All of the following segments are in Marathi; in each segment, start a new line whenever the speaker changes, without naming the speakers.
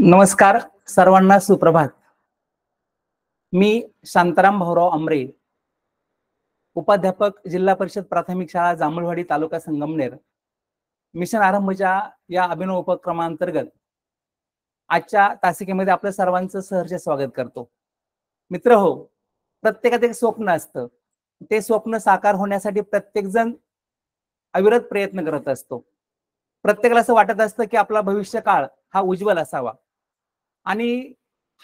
नमस्कार सर्वांना सुप्रभात मी शांताराम भाऊराव अमरे उपाध्यापक जिल्हा परिषद प्राथमिक शाळा जांभळवाडी तालुका संगमनेर मिशन आरंभच्या या अभिनव उपक्रमांतर्गत आजच्या तासिकेमध्ये आपल्या सर्वांचं सहर्ष स्वागत करतो मित्र हो प्रत्येकात एक स्वप्न असतं ते स्वप्न साकार होण्यासाठी प्रत्येकजण अविरत प्रयत्न करत असतो प्रत्येकाला असं वाटत असतं की आपला भविष्य काळ हा उज्ज्वल असावा आणि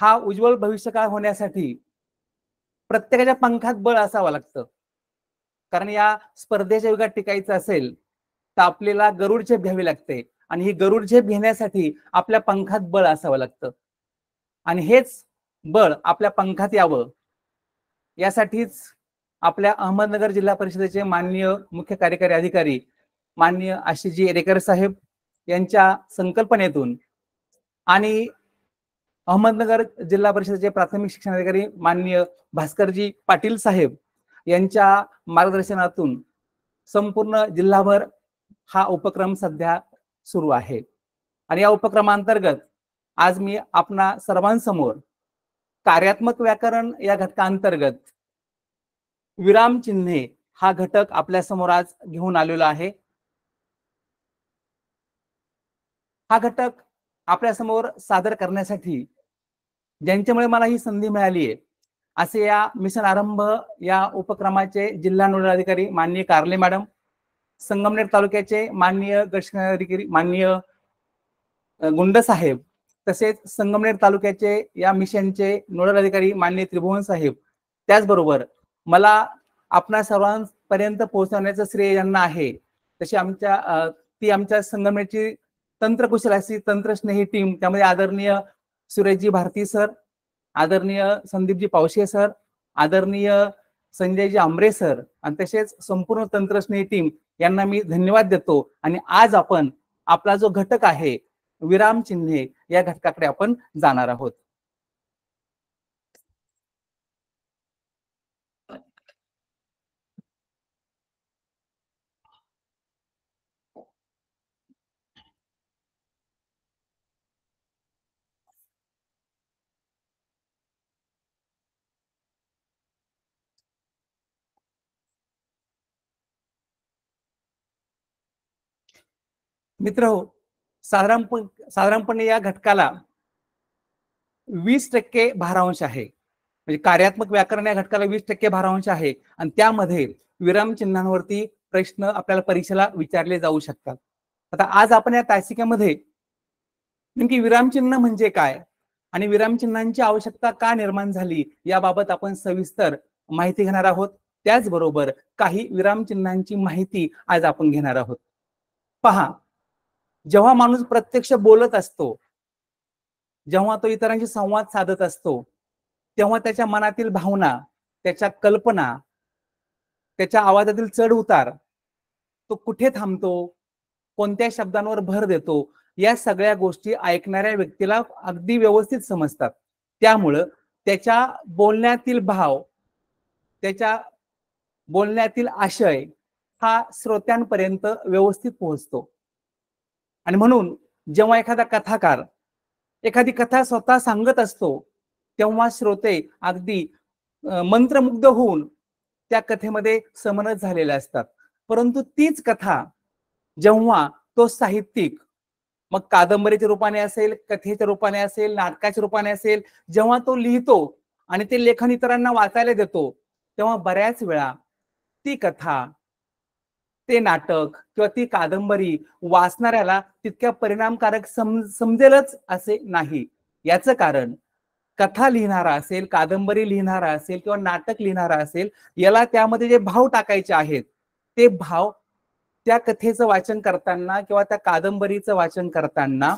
हा उज्ज्वल भविष्य काळ होण्यासाठी प्रत्येकाच्या पंखात बळ असावं लागतं कारण या स्पर्धेच्या युगात टिकायचं असेल तर आपल्याला गरुड झेप घ्यावी लागते आणि ही गरुड झेप घेण्यासाठी आपल्या पंखात बळ असावं लागतं आणि हेच बळ आपल्या पंखात यावं यासाठीच आपल्या अहमदनगर जिल्हा परिषदेचे माननीय मुख्य कार्यकारी अधिकारी माननीय आशिषजी येरेकर साहेब यांच्या संकल्पनेतून आणि अहमदनगर जिल्हा परिषदेचे प्राथमिक शिक्षणाधिकारी माननीय भास्करजी पाटील साहेब यांच्या मार्गदर्शनातून संपूर्ण जिल्हाभर हा उपक्रम सध्या सुरू आहे आणि या उपक्रमांतर्गत आज मी आपणा सर्वांसमोर कार्यात्मक व्याकरण या घटकांतर्गत विराम चिन्हे हा घटक आपल्यासमोर आज घेऊन आलेला आहे हा घटक आपल्यासमोर सादर करण्यासाठी ज्यांच्यामुळे मला ही संधी मिळाली आहे असे या मिशन आरंभ या उपक्रमाचे जिल्हा नोडल अधिकारी माननीय कारले मॅडम संगमनेर तालुक्याचे माननीय अधिकारी माननीय गुंड साहेब तसेच संगमनेर तालुक्याचे या मिशनचे नोडल अधिकारी माननीय त्रिभुवन साहेब त्याचबरोबर मला आपणा सर्वांपर्यंत पोहोचवण्याचं श्रेय यांना आहे तशी आमच्या ती आमच्या संगमनेरची तंत्रकुशल अशी तंत्रस्नेही टीम त्यामध्ये आदरणीय सुरेशजी भारती सर आदरणीय संदीपजी पावशे सर आदरणीय संजयजी आंबरे सर आणि तसेच संपूर्ण तंत्रस्नेही टीम यांना मी धन्यवाद देतो आणि आज आपण आपला जो घटक आहे विराम चिन्हे या घटकाकडे आपण जाणार आहोत मित्र हो साधारणपणे या घटकाला वीस टक्के भारांश आहे म्हणजे कार्यात्मक व्याकरण या घटकाला वीस टक्के भारांश आहे आणि त्यामध्ये विरामचिन्हांवरती प्रश्न आपल्याला परीक्षेला विचारले जाऊ शकतात आता आज आपण या तासिकेमध्ये नेमकी विरामचिन्ह म्हणजे काय आणि विरामचिन्हांची आवश्यकता का निर्माण झाली याबाबत आपण सविस्तर माहिती घेणार आहोत त्याचबरोबर काही विरामचिन्हांची माहिती आज आपण घेणार आहोत पहा जेव्हा माणूस प्रत्यक्ष बोलत असतो जेव्हा तो इतरांशी संवाद साधत असतो तेव्हा त्याच्या मनातील भावना त्याच्या कल्पना त्याच्या आवाजातील चढ उतार तो कुठे थांबतो कोणत्या शब्दांवर भर देतो या सगळ्या गोष्टी ऐकणाऱ्या व्यक्तीला अगदी व्यवस्थित समजतात त्यामुळं त्याच्या बोलण्यातील भाव त्याच्या बोलण्यातील आशय हा श्रोत्यांपर्यंत व्यवस्थित पोहोचतो आणि म्हणून जेव्हा एखादा कथाकार एखादी कथा स्वतः सांगत असतो तेव्हा श्रोते अगदी मंत्रमुग्ध होऊन त्या कथेमध्ये समरस झालेले असतात परंतु तीच कथा जेव्हा तो साहित्यिक मग कादंबरीच्या रूपाने असेल कथेच्या रूपाने असेल नाटकाच्या रूपाने असेल जेव्हा तो लिहितो आणि ते लेखन इतरांना वाचायला देतो तेव्हा बऱ्याच वेळा ती कथा ते नाटक किंवा ती कादंबरी वाचणाऱ्याला तितक्या परिणामकारक सम समजेलच असे नाही याचं कारण कथा लिहिणारा असेल कादंबरी लिहिणारा असेल किंवा नाटक लिहिणारा असेल याला त्यामध्ये जे भाव टाकायचे आहेत ते भाव त्या कथेचं वाचन करताना किंवा त्या कादंबरीचं वाचन करताना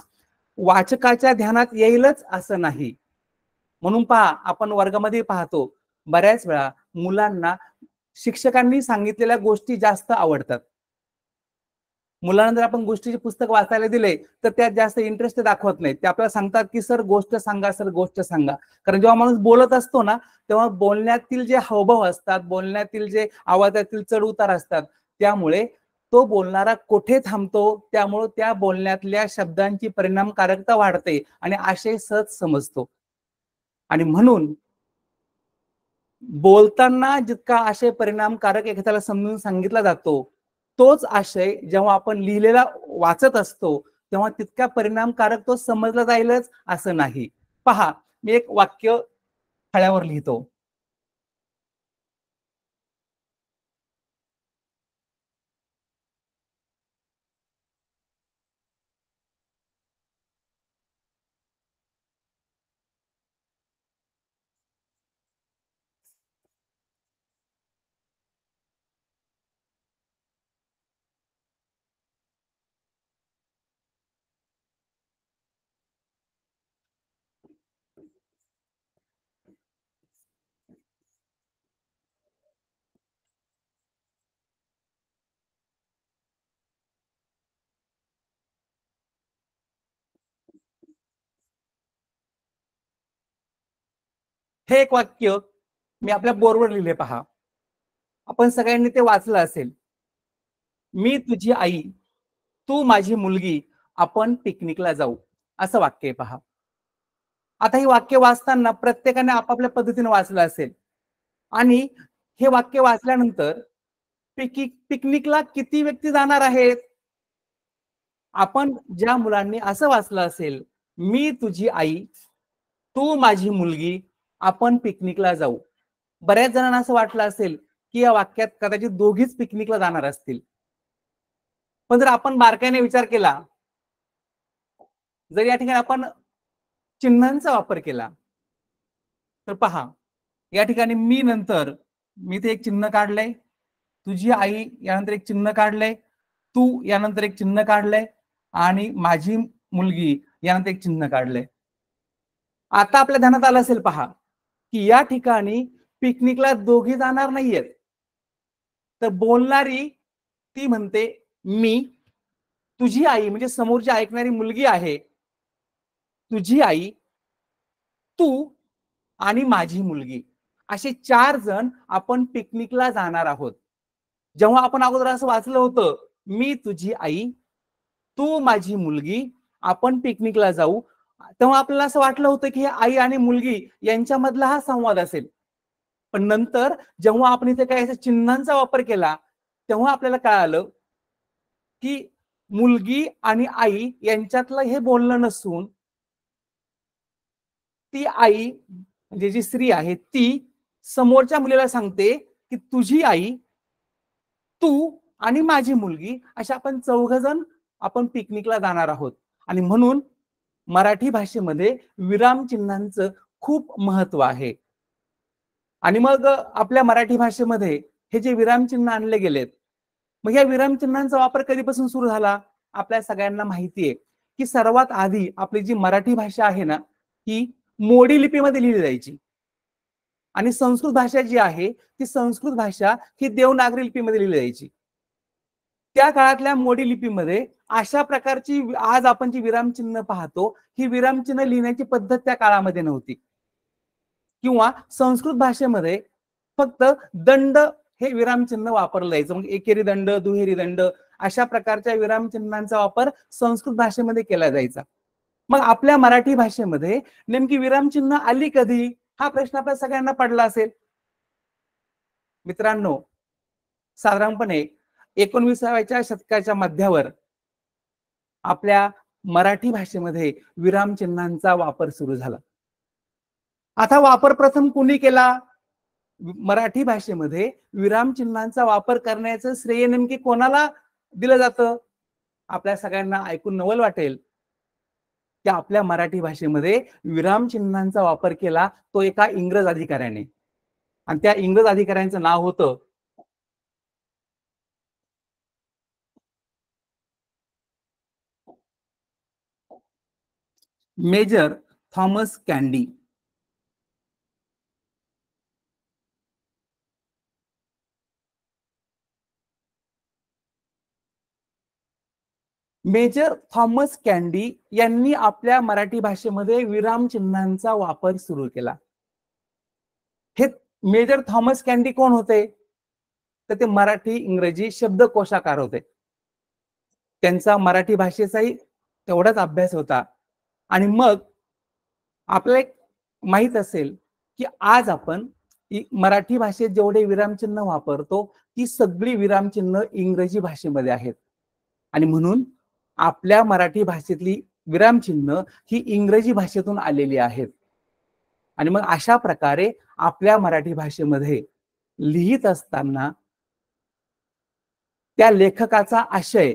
वाचकाच्या ध्यानात येईलच असं नाही म्हणून पहा आपण वर्गामध्ये पाहतो बऱ्याच वेळा मुलांना शिक्षकांनी सांगितलेल्या गोष्टी जास्त आवडतात मुलांना जर आपण गोष्टीचे पुस्तक वाचायला दिले तर त्यात जास्त इंटरेस्ट दाखवत नाही ते आपल्याला सांगतात की सर गोष्ट सांगा सर गोष्ट सांगा कारण जेव्हा माणूस बोलत असतो ना तेव्हा बोलण्यातील जे हावभाव असतात बोलण्यातील जे आवाजातील चढ उतार असतात त्यामुळे तो बोलणारा कोठे थांबतो त्यामुळे त्या बोलण्यातल्या शब्दांची परिणामकारकता वाढते आणि आशय सहज समजतो आणि म्हणून बोलताना जितका आशय परिणामकारक एखाद्याला समजून सांगितला जातो तोच आशय जेव्हा आपण लिहिलेला वाचत असतो तेव्हा तितका परिणामकारक तो समजला जाईलच असं नाही पहा मी एक वाक्य खळ्यावर लिहितो हे एक वाक्य मी आपल्या बोरवर लिहिले पहा आपण सगळ्यांनी ते वाचलं असेल मी तुझी आई तू माझी मुलगी आपण पिकनिकला जाऊ असं वाक्य पहा आता ही वाक्य वाचताना प्रत्येकाने आपापल्या पद्धतीने वाचलं असेल आणि हे वाक्य वाचल्यानंतर पिकी पिकनिकला किती व्यक्ती जाणार आहेत आपण ज्या मुलांनी असं वाचलं असेल मी तुझी आई तू माझी मुलगी आपण पिकनिकला जाऊ बऱ्याच जणांना असं वाटलं असेल की या वाक्यात कदाचित दोघीच पिकनिकला जाणार असतील पण जर आपण बारकाईने विचार केला जर या ठिकाणी आपण चिन्हांचा वापर केला तर पहा या ठिकाणी मी नंतर मी ते एक चिन्ह काढलंय तुझी आई यानंतर एक चिन्ह काढलंय तू यानंतर एक चिन्ह काढलंय आणि माझी मुलगी यानंतर एक चिन्ह काढलंय आता आपल्या ध्यानात आलं असेल पहा की या ठिकाणी पिकनिकला दोघी जाणार नाहीयेत तर बोलणारी ती म्हणते मी तुझी आई म्हणजे समोरची ऐकणारी मुलगी आहे तुझी आई तू आणि माझी मुलगी असे चार जण आपण पिकनिकला जाणार आहोत जेव्हा आपण अगोदर असं वाचलं होतं मी तुझी आई तू माझी मुलगी आपण पिकनिकला जाऊ तेव्हा आपल्याला असं वाटलं होतं की आई आणि मुलगी यांच्यामधला हा संवाद असेल पण नंतर जेव्हा आपण इथे काही चिन्हांचा वापर केला तेव्हा आपल्याला काय आलं की मुलगी आणि आई यांच्यातलं हे बोलणं नसून ती आई म्हणजे जी स्त्री आहे ती समोरच्या मुलीला सांगते की तुझी आई तू आणि माझी मुलगी अशा आपण चौघ जण आपण पिकनिकला जाणार आहोत आणि म्हणून मराठी भाषेमध्ये विरामचिन्हांचं खूप महत्व आहे आणि मग आपल्या मराठी भाषेमध्ये हे जे विरामचिन्ह आणले गेलेत मग या विरामचिन्हांचा वापर कधीपासून सुरू झाला आपल्या सगळ्यांना माहिती आहे की सर्वात आधी आपली जी मराठी भाषा आहे ना ही मोडी लिपीमध्ये लिहिली जायची आणि संस्कृत भाषा जी आहे ती संस्कृत भाषा ही देवनागरी लिपीमध्ये लिहिली जायची त्या काळातल्या मोडी लिपीमध्ये अशा प्रकारची आज आपण जी विरामचिन्ह पाहतो ही विरामचिन्ह लिहिण्याची पद्धत त्या काळामध्ये नव्हती किंवा संस्कृत भाषेमध्ये फक्त दंड हे विरामचिन्ह वापरलं जायचं मग एकेरी दंड दुहेरी दंड अशा प्रकारच्या विरामचिन्हांचा वापर संस्कृत भाषेमध्ये केला जायचा मग आपल्या मराठी भाषेमध्ये नेमकी विरामचिन्ह आली कधी हा प्रश्न आपल्या सगळ्यांना पडला असेल मित्रांनो साधारणपणे एकोणविसाव्याच्या शतकाच्या मध्यावर आपल्या मराठी भाषेमध्ये विरामचिन्हांचा वापर सुरू झाला आता वापर प्रथम कोणी केला मराठी भाषेमध्ये विरामचिन्हांचा वापर करण्याचं श्रेय नेमके कोणाला दिलं जातं आपल्या सगळ्यांना ऐकून नवल वाटेल की आपल्या मराठी भाषेमध्ये विरामचिन्हांचा वापर केला तो एका इंग्रज अधिकाऱ्याने आणि त्या इंग्रज अधिकाऱ्यांचं नाव होतं major Thomas Candy major Thomas Candy यांनी आपल्या मराठी भाषेमध्ये विरामचिन्हांचा वापर सुरू केला हे मेजर थॉमस कॅन्डी कोण होते तर ते मराठी इंग्रजी शब्दकोशाकार होते त्यांचा मराठी भाषेचाही तेवढाच अभ्यास होता आणि मग आपल्याला एक माहीत असेल की आज आपण मराठी भाषेत जेवढे विरामचिन्ह वापरतो ती सगळी विरामचिन्ह इंग्रजी भाषेमध्ये आहेत आणि म्हणून आपल्या मराठी भाषेतली विरामचिन्ह ही इंग्रजी भाषेतून आलेली आहेत आणि मग अशा प्रकारे आपल्या मराठी भाषेमध्ये लिहित असताना त्या लेखकाचा आशय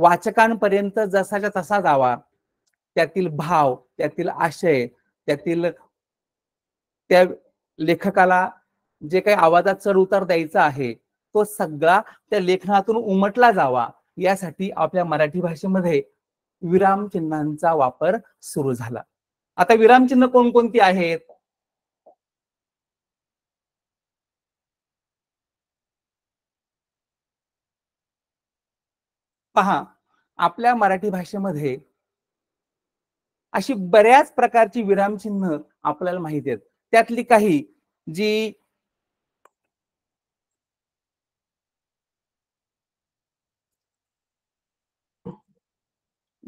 वाचकांपर्यंत जसाच्या तसा जावा त्यातील भाव त्यातील आशय त्यातील त्या लेखकाला जे काही आवाजात चढ उतार द्यायचा आहे तो सगळा त्या लेखनातून उमटला जावा यासाठी आपल्या मराठी भाषेमध्ये विरामचिन्हांचा वापर सुरू झाला आता विरामचिन्ह कोणकोणती आहेत पहा आपल्या मराठी भाषेमध्ये अशी बऱ्याच प्रकारची विरामचिन्ह आपल्याला माहिती आहेत त्यातली काही जी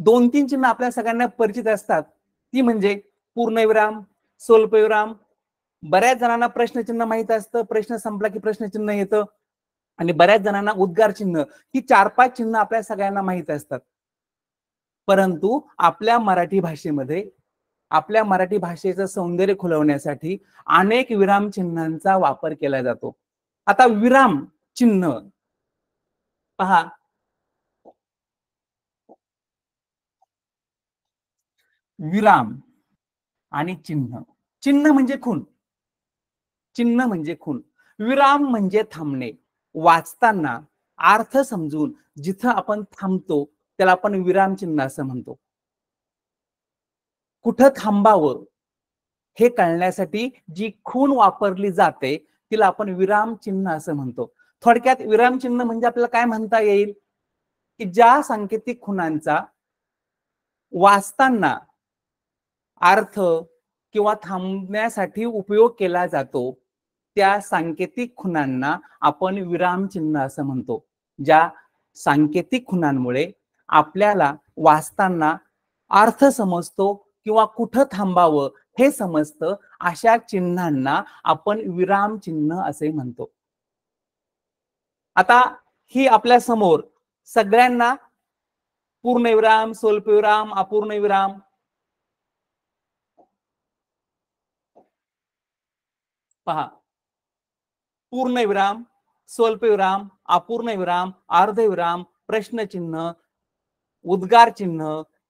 दोन तीन चिन्ह आपल्या सगळ्यांना परिचित असतात ती म्हणजे पूर्णविराम स्वल्पविराम बऱ्याच जणांना प्रश्नचिन्ह माहित असतं प्रश्न संपला की प्रश्नचिन्ह येतं आणि बऱ्याच जणांना उद्गार चिन्ह ही चार पाच चिन्ह आपल्या सगळ्यांना माहित असतात परंतु आपल्या मराठी भाषेमध्ये आपल्या मराठी भाषेचं सौंदर्य खुलवण्यासाठी अनेक विराम चिन्हांचा वापर केला जातो आता विराम चिन्ह पहा विराम आणि चिन्ह चिन्ह म्हणजे खून चिन्ह म्हणजे खून विराम म्हणजे थांबणे वाचताना अर्थ समजून जिथं आपण थांबतो त्याला आपण विरामचिन्ह असं म्हणतो कुठं थांबावं हे कळण्यासाठी जी खून वापरली जाते तिला आपण विरामचिन्ह असं म्हणतो थोडक्यात विरामचिन्ह म्हणजे आपल्याला काय म्हणता येईल की ज्या सांकेतिक खुनांचा वाचताना अर्थ किंवा थांबण्यासाठी उपयोग केला जातो त्या सांकेतिक खुणांना आपण विरामचिन्ह असं म्हणतो ज्या सांकेतिक खुणांमुळे आपल्याला वाचताना अर्थ समजतो किंवा कुठं थांबावं हे समजतं अशा चिन्हांना आपण विराम चिन्ह असे म्हणतो आता ही आपल्या समोर सगळ्यांना पूर्णविराम स्वल्पविराम अपूर्णविराम पहा पूर्णविराम स्वल्पविराम अपूर्णविराम अर्धविराम प्रश्नचिन्ह उद्गार चिन्ह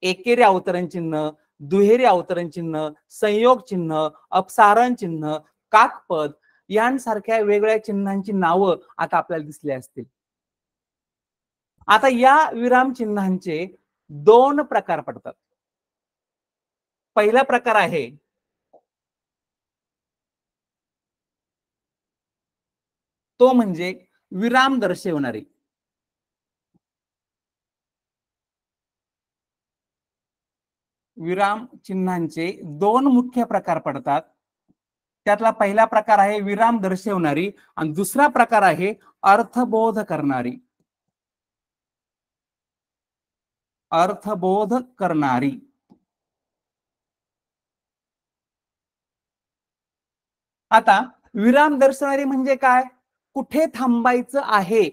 एकेरी अवतरण चिन्ह दुहेरी अवतरण चिन्ह संयोग चिन्ह अपसारण चिन्ह काकपद यांसारख्या वेगवेगळ्या चिन्हांची नावं आता आपल्याला दिसली असतील आता या विराम चिन्हांचे दोन प्रकार पडतात पहिला प्रकार आहे तो म्हणजे विराम दर्शवणारी विराम चिन्हांचे दोन मुख्य प्रकार पडतात त्यातला पहिला प्रकार आहे विराम दर्शवणारी आणि दुसरा प्रकार आहे अर्थबोध करणारी अर्थबोध करणारी आता विराम दर्शवणारी म्हणजे काय कुठे थांबायचं आहे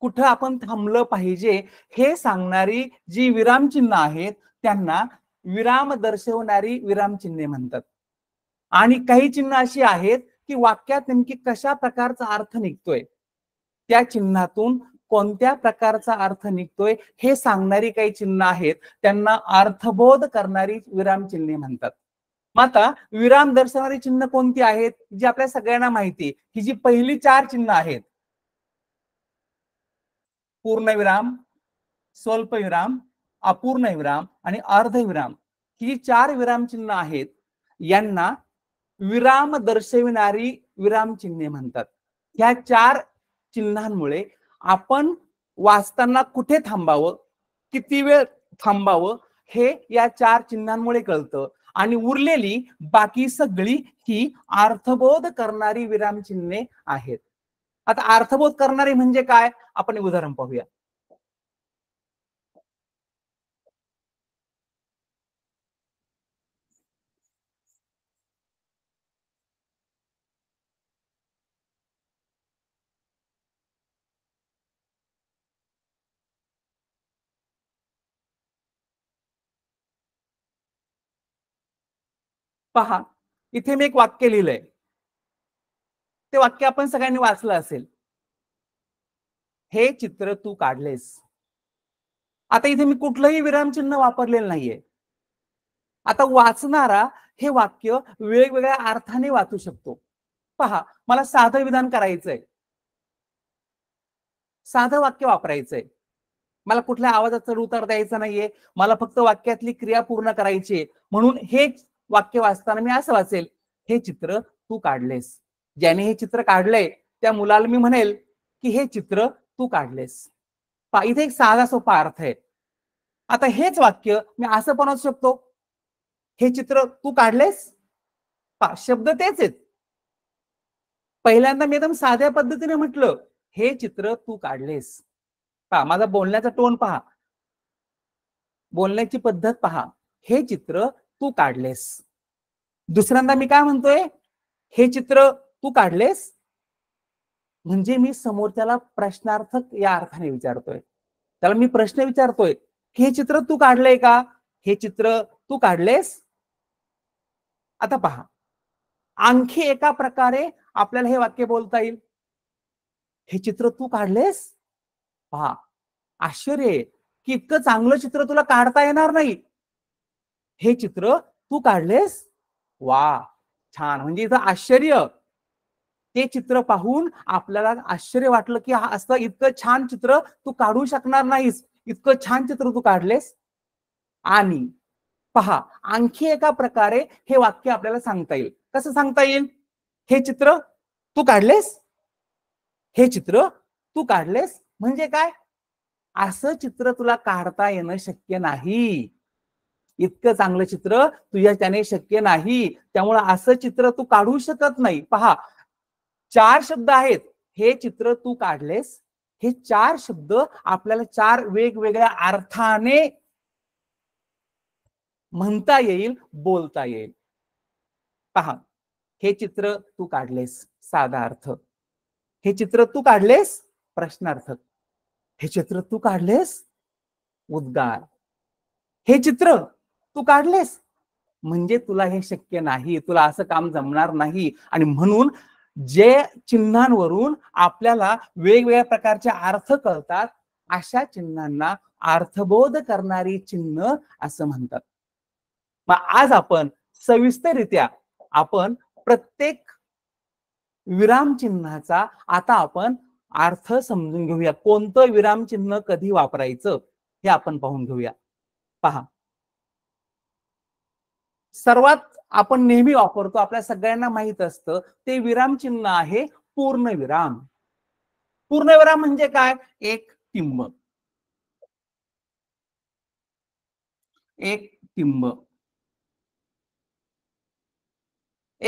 कुठं आपण थांबलं पाहिजे हे सांगणारी जी विरामचिन्ह आहेत त्यांना विराम दर्शवणारी विरामचिन्हे म्हणतात आणि काही चिन्ह अशी आहेत की वाक्यात नेमकी कशा प्रकारचा अर्थ निघतोय त्या चिन्हातून कोणत्या प्रकारचा अर्थ निघतोय हे सांगणारी काही चिन्ह आहेत त्यांना अर्थबोध करणारी विरामचिन्हे म्हणतात आता विराम दर्शवणारी चिन्ह कोणती आहेत जी आपल्या सगळ्यांना माहिती की जी पहिली चार चिन्ह आहेत पूर्णविराम स्वल्पविराम अपूर्णविराम आणि अर्धविराम ही चार विरामचिन्ह आहेत यांना विराम दर्शविणारी विरामचिन्हे म्हणतात ह्या चार चिन्हांमुळे आपण वाचताना कुठे थांबावं किती वेळ थांबावं हे या चार चिन्हांमुळे कळतं आणि उरलेली बाकी सगळी ही अर्थबोध करणारी विरामचिन्हे आहेत आता अर्थबोध करणारे म्हणजे काय आपण उदाहरण पाहूया पहा इथे मी एक वाक्य लिहिलंय ते वाक्य आपण सगळ्यांनी वाचलं असेल हे चित्र तू काढलेस आता इथे मी कुठलंही विरामचिन्ह वापरलेलं नाहीये आता वाचणारा हे वाक्य वेगवेगळ्या अर्थाने वाचू शकतो पहा मला साधं विधान करायचंय साधं वाक्य वापरायचंय मला कुठल्या आवाजात चढ उतार द्यायचं नाहीये मला फक्त वाक्यातली क्रिया पूर्ण करायची म्हणून हे वाक्य वाचताना मी असं वाचेल हे चित्र तू काढलेस ज्याने हे चित्र काढलंय त्या मुलाला मी म्हणेल की हे चित्र तू काढलेस इथे एक साधा सोपा अर्थ आहे आता हेच वाक्य मी असं पण असू शकतो हे चित्र तू काढलेस शब्द तेच आहेत पहिल्यांदा मी एकदम साध्या पद्धतीने म्हटलं हे चित्र तू काढलेस पहा माझा बोलण्याचा टोन पहा बोलण्याची पद्धत पहा हे चित्र तू काढलेस दुसऱ्यांदा मी काय म्हणतोय हे चित्र तू काढलेस म्हणजे मी समोरच्याला प्रश्नार्थक या अर्थाने विचारतोय त्याला मी प्रश्न विचारतोय हे चित्र तू काढलंय का हे चित्र तू काढलेस आता पहा आणखी एका प्रकारे आपल्याला हे वाक्य बोलता येईल हे चित्र तू काढलेस पहा आश्चर्य की इतकं चांगलं चित्र तुला काढता येणार नाही हे चित्र तू काढलेस वा छान म्हणजे इथं आश्चर्य ते चित्र पाहून आपल्याला आश्चर्य वाटलं की हा असं इतकं छान चित्र तू काढू शकणार नाहीस इतकं छान चित्र तू काढलेस आणि पहा आणखी एका प्रकारे हे वाक्य आपल्याला सांगता येईल कसं सांगता येईल हे चित्र तू काढलेस हे चित्र तू काढलेस म्हणजे काय असं चित्र तुला काढता येणं शक्य नाही इतकं चांगलं चित्र तुझ्या त्याने शक्य नाही त्यामुळे असं चित्र तू काढू शकत नाही पहा चार शब्द आहेत हे चित्र तू काढलेस हे चार शब्द आपल्याला चार वेगवेगळ्या अर्थाने म्हणता येईल बोलता येईल पहा हे चित्र तू काढलेस साधा अर्थ हे चित्र तू काढलेस प्रश्नार्थ हे चित्र तू काढलेस उद्गार हे चित्र तू काढलेस म्हणजे तुला हे शक्य नाही तुला असं काम जमणार नाही आणि म्हणून जे चिन्हांवरून आपल्याला वेगवेगळ्या प्रकारचे अर्थ कळतात अशा चिन्हांना अर्थबोध करणारी चिन्ह असं म्हणतात मग आज आपण सविस्तरित्या आपण प्रत्येक विरामचिन्हाचा आता आपण अर्थ समजून घेऊया कोणतं विरामचिन्ह कधी वापरायचं हे आपण पाहून घेऊया पहा सर्वात आपण नेहमी वापरतो आपल्या सगळ्यांना माहित असतं ते विरामचिन्ह आहे पूर्णविराम पूर्णविराम म्हणजे काय एक टिंब एक टिंब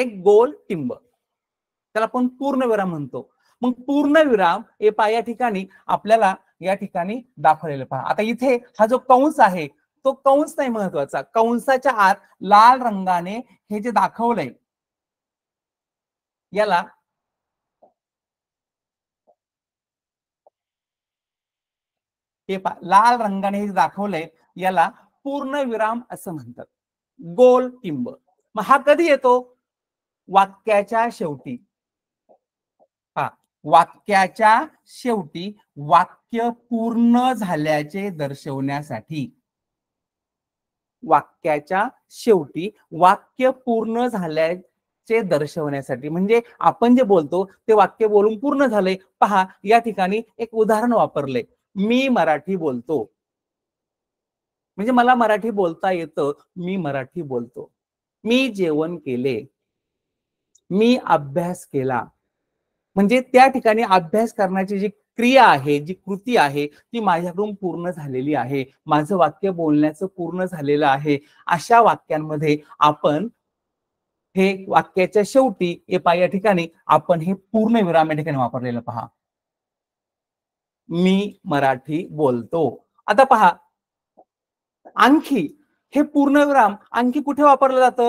एक गोल टिंब त्याला आपण पूर्णविराम म्हणतो मग पूर्णविराम हे पहा या ठिकाणी आपल्याला या ठिकाणी दाखवलेलं पहा आता इथे हा जो कंस आहे तो कंस नाही महत्वाचा कंसाच्या आत लाल रंगाने हे जे दाखवलंय याला हे पा लाल रंगाने हे दाखवलंय याला पूर्ण विराम असं म्हणतात गोल टिंब मग हा कधी येतो वाक्याच्या शेवटी हा वाक्याच्या शेवटी वाक्य पूर्ण झाल्याचे दर्शवण्यासाठी वाक्याच्या शेवटी वाक्य पूर्ण झाल्याचे दर्शवण्यासाठी म्हणजे आपण जे बोलतो ते वाक्य बोलून पूर्ण झाले पहा या ठिकाणी एक उदाहरण वापरले मी मराठी बोलतो म्हणजे मला मराठी बोलता येतं मी मराठी बोलतो मी जेवण केले मी अभ्यास केला म्हणजे त्या ठिकाणी अभ्यास करण्याची जी क्रिया आहे जी कृती आहे ती माझ्याकडून पूर्ण झालेली आहे माझं वाक्य बोलण्याचं पूर्ण झालेलं आहे अशा वाक्यांमध्ये आपण हे वाक्याच्या शेवटी एपा या ठिकाणी आपण हे पूर्ण विराम या ठिकाणी वापरलेलं पहा मी मराठी बोलतो आता पहा आणखी हे पूर्णविराम आणखी कुठे वापरलं जात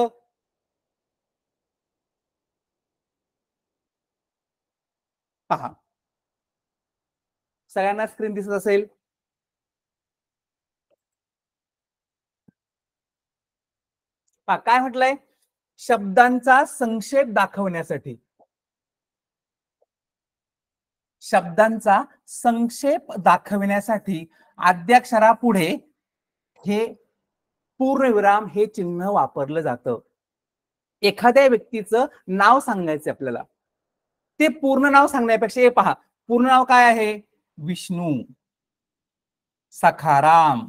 पहा सगळ्यांना स्क्रीन दिसत असेल काय म्हटलंय शब्दांचा संक्षेप दाखवण्यासाठी शब्दांचा संक्षेप दाखविण्यासाठी आद्याक्षरापुढे हे पूर्णविराम हे चिन्ह वापरलं जातं एखाद्या व्यक्तीचं नाव सांगायचं आपल्याला ते पूर्ण नाव सांगण्यापेक्षा हे पहा पूर्ण नाव काय आहे विष्णू सखाराम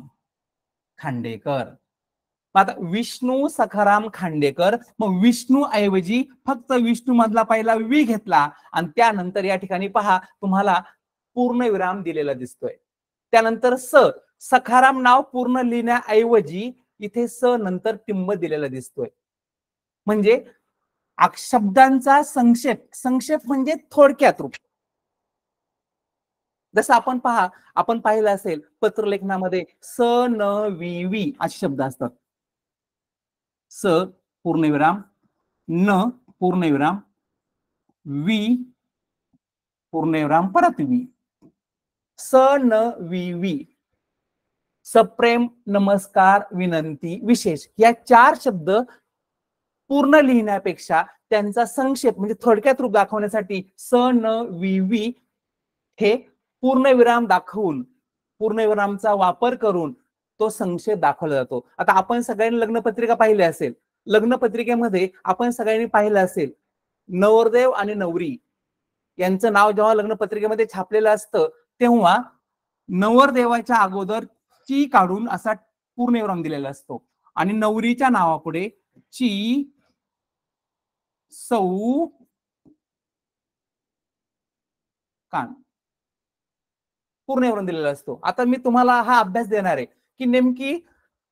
खांडेकर आता विष्णू सखाराम खांडेकर मग विष्णू ऐवजी फक्त विष्णू मधला पहिला वि घेतला आणि त्यानंतर या ठिकाणी पहा तुम्हाला पूर्णविराम दिलेला दिसतोय त्यानंतर स सखाराम नाव पूर्ण लिहिण्याऐवजी इथे स नंतर टिंब दिलेला दिसतोय म्हणजे शब्दांचा संक्षेप संक्षेप म्हणजे थोडक्यात रूप जसं आपण पहा आपण पाहिलं असेल पत्रलेखनामध्ये स न वी वी असे शब्द असतात स पूर्णविराम न पूर्णविराम वी पूर्णविराम परत वी स न वी वी सप्रेम नमस्कार विनंती विशेष या चार शब्द पूर्ण लिहिण्यापेक्षा त्यांचा संक्षेप म्हणजे थोडक्यात रूप दाखवण्यासाठी स न वी वी हे पूर्णविराम दाखवून पूर्णविरामचा वापर करून तो संक्षेप दाखवला जातो आता आपण सगळ्यांनी लग्नपत्रिका पाहिली असेल लग्नपत्रिकेमध्ये आपण सगळ्यांनी पाहिलं असेल नवरदेव आणि नवरी यांचं नाव जेव्हा लग्नपत्रिकेमध्ये छापलेलं असतं तेव्हा नवरदेवाच्या अगोदर ची काढून असा पूर्णविराम दिलेला असतो आणि नवरीच्या नावापुढे ची सौ कान पूर्णेवरून दिलेला असतो आता मी तुम्हाला हा अभ्यास देणार आहे की नेमकी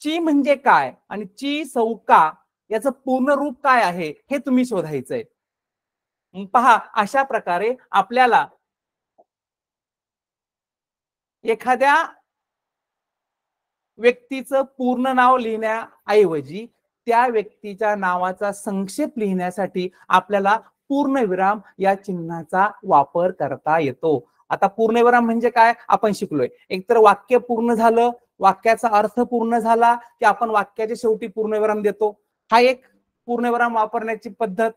ची म्हणजे काय आणि ची सौका याचं पूर्ण रूप काय आहे हे तुम्ही शोधायचंय पहा अशा प्रकारे आपल्याला एखाद्या व्यक्तीचं पूर्ण नाव लिहिण्याऐवजी त्या व्यक्तीच्या नावाचा संक्षेप लिहिण्यासाठी आपल्याला पूर्ण विराम या चिन्हाचा वापर करता येतो आता पूर्णविराम म्हणजे काय आपण शिकलोय एकतर वाक्य पूर्ण झालं वाक्याचा अर्थ पूर्ण झाला की आपण वाक्याच्या शेवटी पूर्णविराम देतो हा एक पूर्णविराम वापरण्याची पद्धत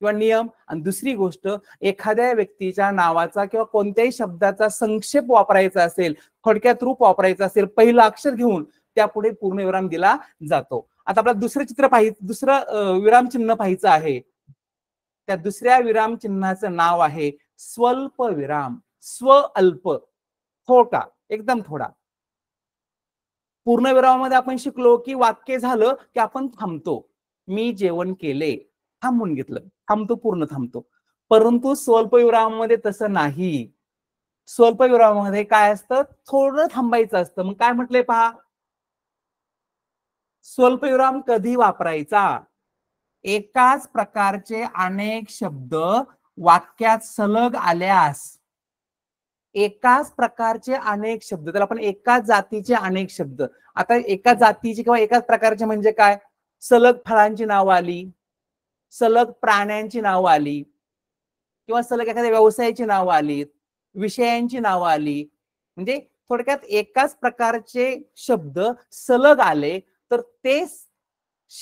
किंवा नियम आणि दुसरी गोष्ट एखाद्या व्यक्तीच्या नावाचा किंवा कोणत्याही शब्दाचा संक्षेप वापरायचा असेल थोडक्यात रूप वापरायचं असेल पहिलं अक्षर घेऊन त्यापुढे पूर्णविराम दिला जातो आता आपल्याला दुसरं चित्र पाहिजे दुसरं विरामचिन्ह पाहायचं आहे त्या दुसऱ्या विरामचिन्हाचं नाव आहे स्वल्प विराम स्व अल्प थोडा एकदम थोडा पूर्णविरामामध्ये आपण शिकलो की वाक्य झालं की आपण थांबतो मी जेवण केले थांबून घेतलं थांबतो पूर्ण थांबतो परंतु स्वल्पविरामामध्ये तसं नाही स्वल्पविरामामध्ये काय असतं थोडं थांबायचं असतं मग काय म्हटले पहा स्वल्पविराम कधी वापरायचा एकाच प्रकारचे अनेक शब्द वाक्यात सलग आल्यास एकाच प्रकारचे अनेक शब्द त्याला आपण एकाच जातीचे अनेक शब्द आता एका जातीचे किंवा एकाच प्रकारचे म्हणजे काय सलग फळांची नाव आली सलग प्राण्यांची नाव आली किंवा सलग एखाद्या व्यवसायाची नाव आली विषयांची नाव आली म्हणजे थोडक्यात एकाच प्रकारचे शब्द सलग आले तर ते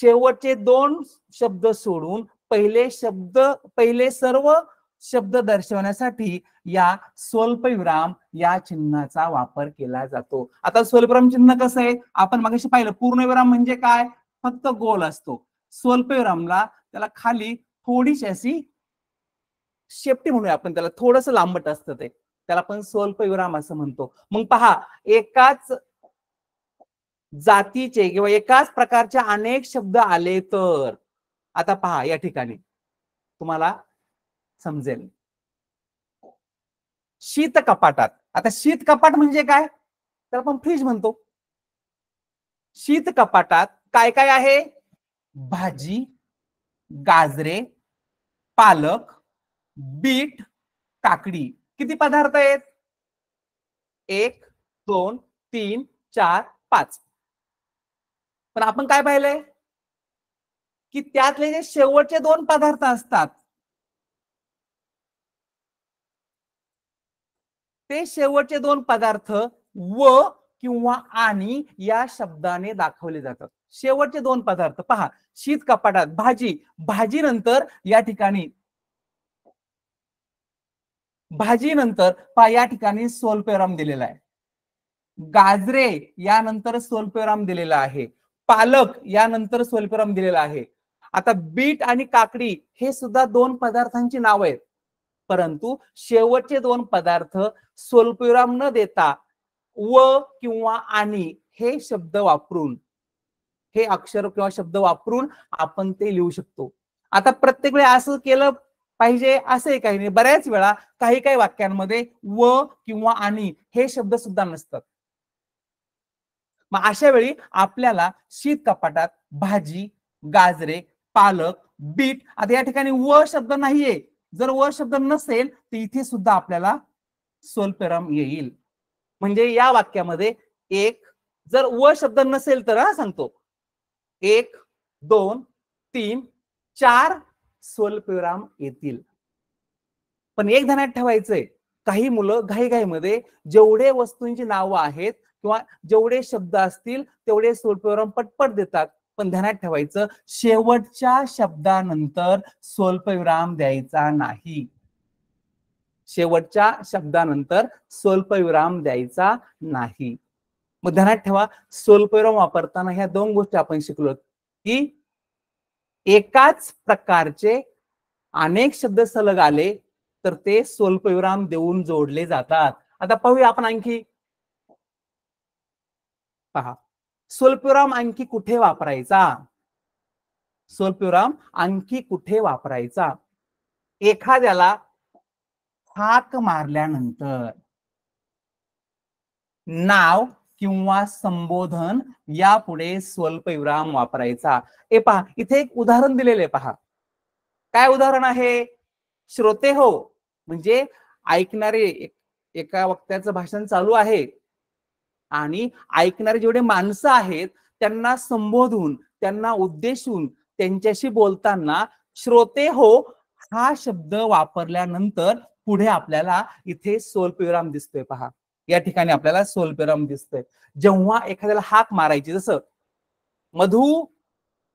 शेवटचे दोन शब्द सोडून पहिले शब्द पहिले सर्व शब्द दर्शवण्यासाठी या स्वल्पविराम या चिन्हाचा वापर केला जातो आता स्वल्पविराम चिन्ह कसं आहे आपण मागाशी पाहिलं पूर्णविराम म्हणजे काय फक्त गोल असतो स्वल्पविरामला त्याला खाली थोडीशी अशी शेपटी म्हणूया आपण त्याला थोडस लांबट असतं ते त्याला आपण स्वल्पविराम असं म्हणतो मग पहा एकाच जातीचे किंवा एकाच प्रकारचे अनेक शब्द आले तर आता पहा या ठिकाणी तुम्हाला समजेल शीत कपाटात आता शीत कपाट म्हणजे काय तर आपण फ्रीज म्हणतो शीत कपाटात काय काय आहे भाजी गाजरे पालक बीट काकडी किती पदार्थ आहेत एक दोन तीन चार पाच पण आपण काय पाहिलंय की त्यातले जे शेवटचे दोन पदार्थ असतात ते शेवटचे दोन पदार्थ व किंवा आणि या शब्दाने दाखवले जातात शेवटचे दोन पदार्थ पहा शीत कपाटात भाजी भाजी नंतर या ठिकाणी भाजी नंतर पहा या ठिकाणी सोलपेराम दिलेला आहे गाजरे यानंतर सोलपेराम दिलेला आहे पालक यानंतर सोलपेराम दिलेला आहे आता बीट आणि काकडी हे सुद्धा दोन पदार्थांची नाव आहेत परंतु शेवटचे दोन पदार्थ स्वल्पविराम न देता व किंवा आणि हे शब्द वापरून हे अक्षर किंवा शब्द वापरून आपण ते लिहू शकतो आता प्रत्येक वेळी असं केलं पाहिजे असे काही नाही बऱ्याच वेळा काही काही वाक्यांमध्ये व किंवा आणि हे शब्द सुद्धा नसतात मग अशा वेळी आपल्याला शीत कपाटात भाजी गाजरे पालक बीट आता या ठिकाणी व शब्द नाहीये जर व शब्द नसेल तर इथे सुद्धा आपल्याला स्वल्पविराम येईल म्हणजे या वाक्यामध्ये एक जर व शब्द नसेल तर हा सांगतो एक दोन तीन चार स्वल्पविराम येतील पण एक ध्यानात ठेवायचंय काही मुलं घाईघाईमध्ये जेवढे वस्तूंची नावं आहेत किंवा जेवढे शब्द असतील तेवढे स्वल्पविराम पटपट देतात पण ध्यानात ठेवायचं शेवटच्या शब्दानंतर स्वल्पविराम द्यायचा नाही शेवटच्या शब्दानंतर स्वल्पविराम द्यायचा नाही मग ध्यानात ठेवा स्वल्पविराम वापरताना ह्या दोन गोष्टी आपण शिकलो की एकाच प्रकारचे अनेक शब्द सलग आले तर ते स्वल्पविराम देऊन जोडले जातात आता पाहूया आपण आणखी पहा स्वल्पविराम आणखी कुठे वापरायचा स्वल्पविराम आणखी कुठे वापरायचा एखाद्याला हाक मारल्यानंतर नाव किंवा संबोधन यापुढे स्वल्पविराम वापरायचा ए पहा इथे एक उदाहरण दिलेले पहा काय उदाहरण आहे श्रोते हो म्हणजे ऐकणारे एका वक्त्याचं भाषण चालू आहे आणि ऐकणारे जेवढे माणसं आहेत त्यांना संबोधून त्यांना उद्देशून त्यांच्याशी बोलताना श्रोते हो हा शब्द वापरल्यानंतर पुढे आपल्याला इथे सोलपिराम दिसतोय पहा या ठिकाणी आपल्याला सोलपेराम दिसतोय जेव्हा एखाद्याला हाक मारायची जसं मधू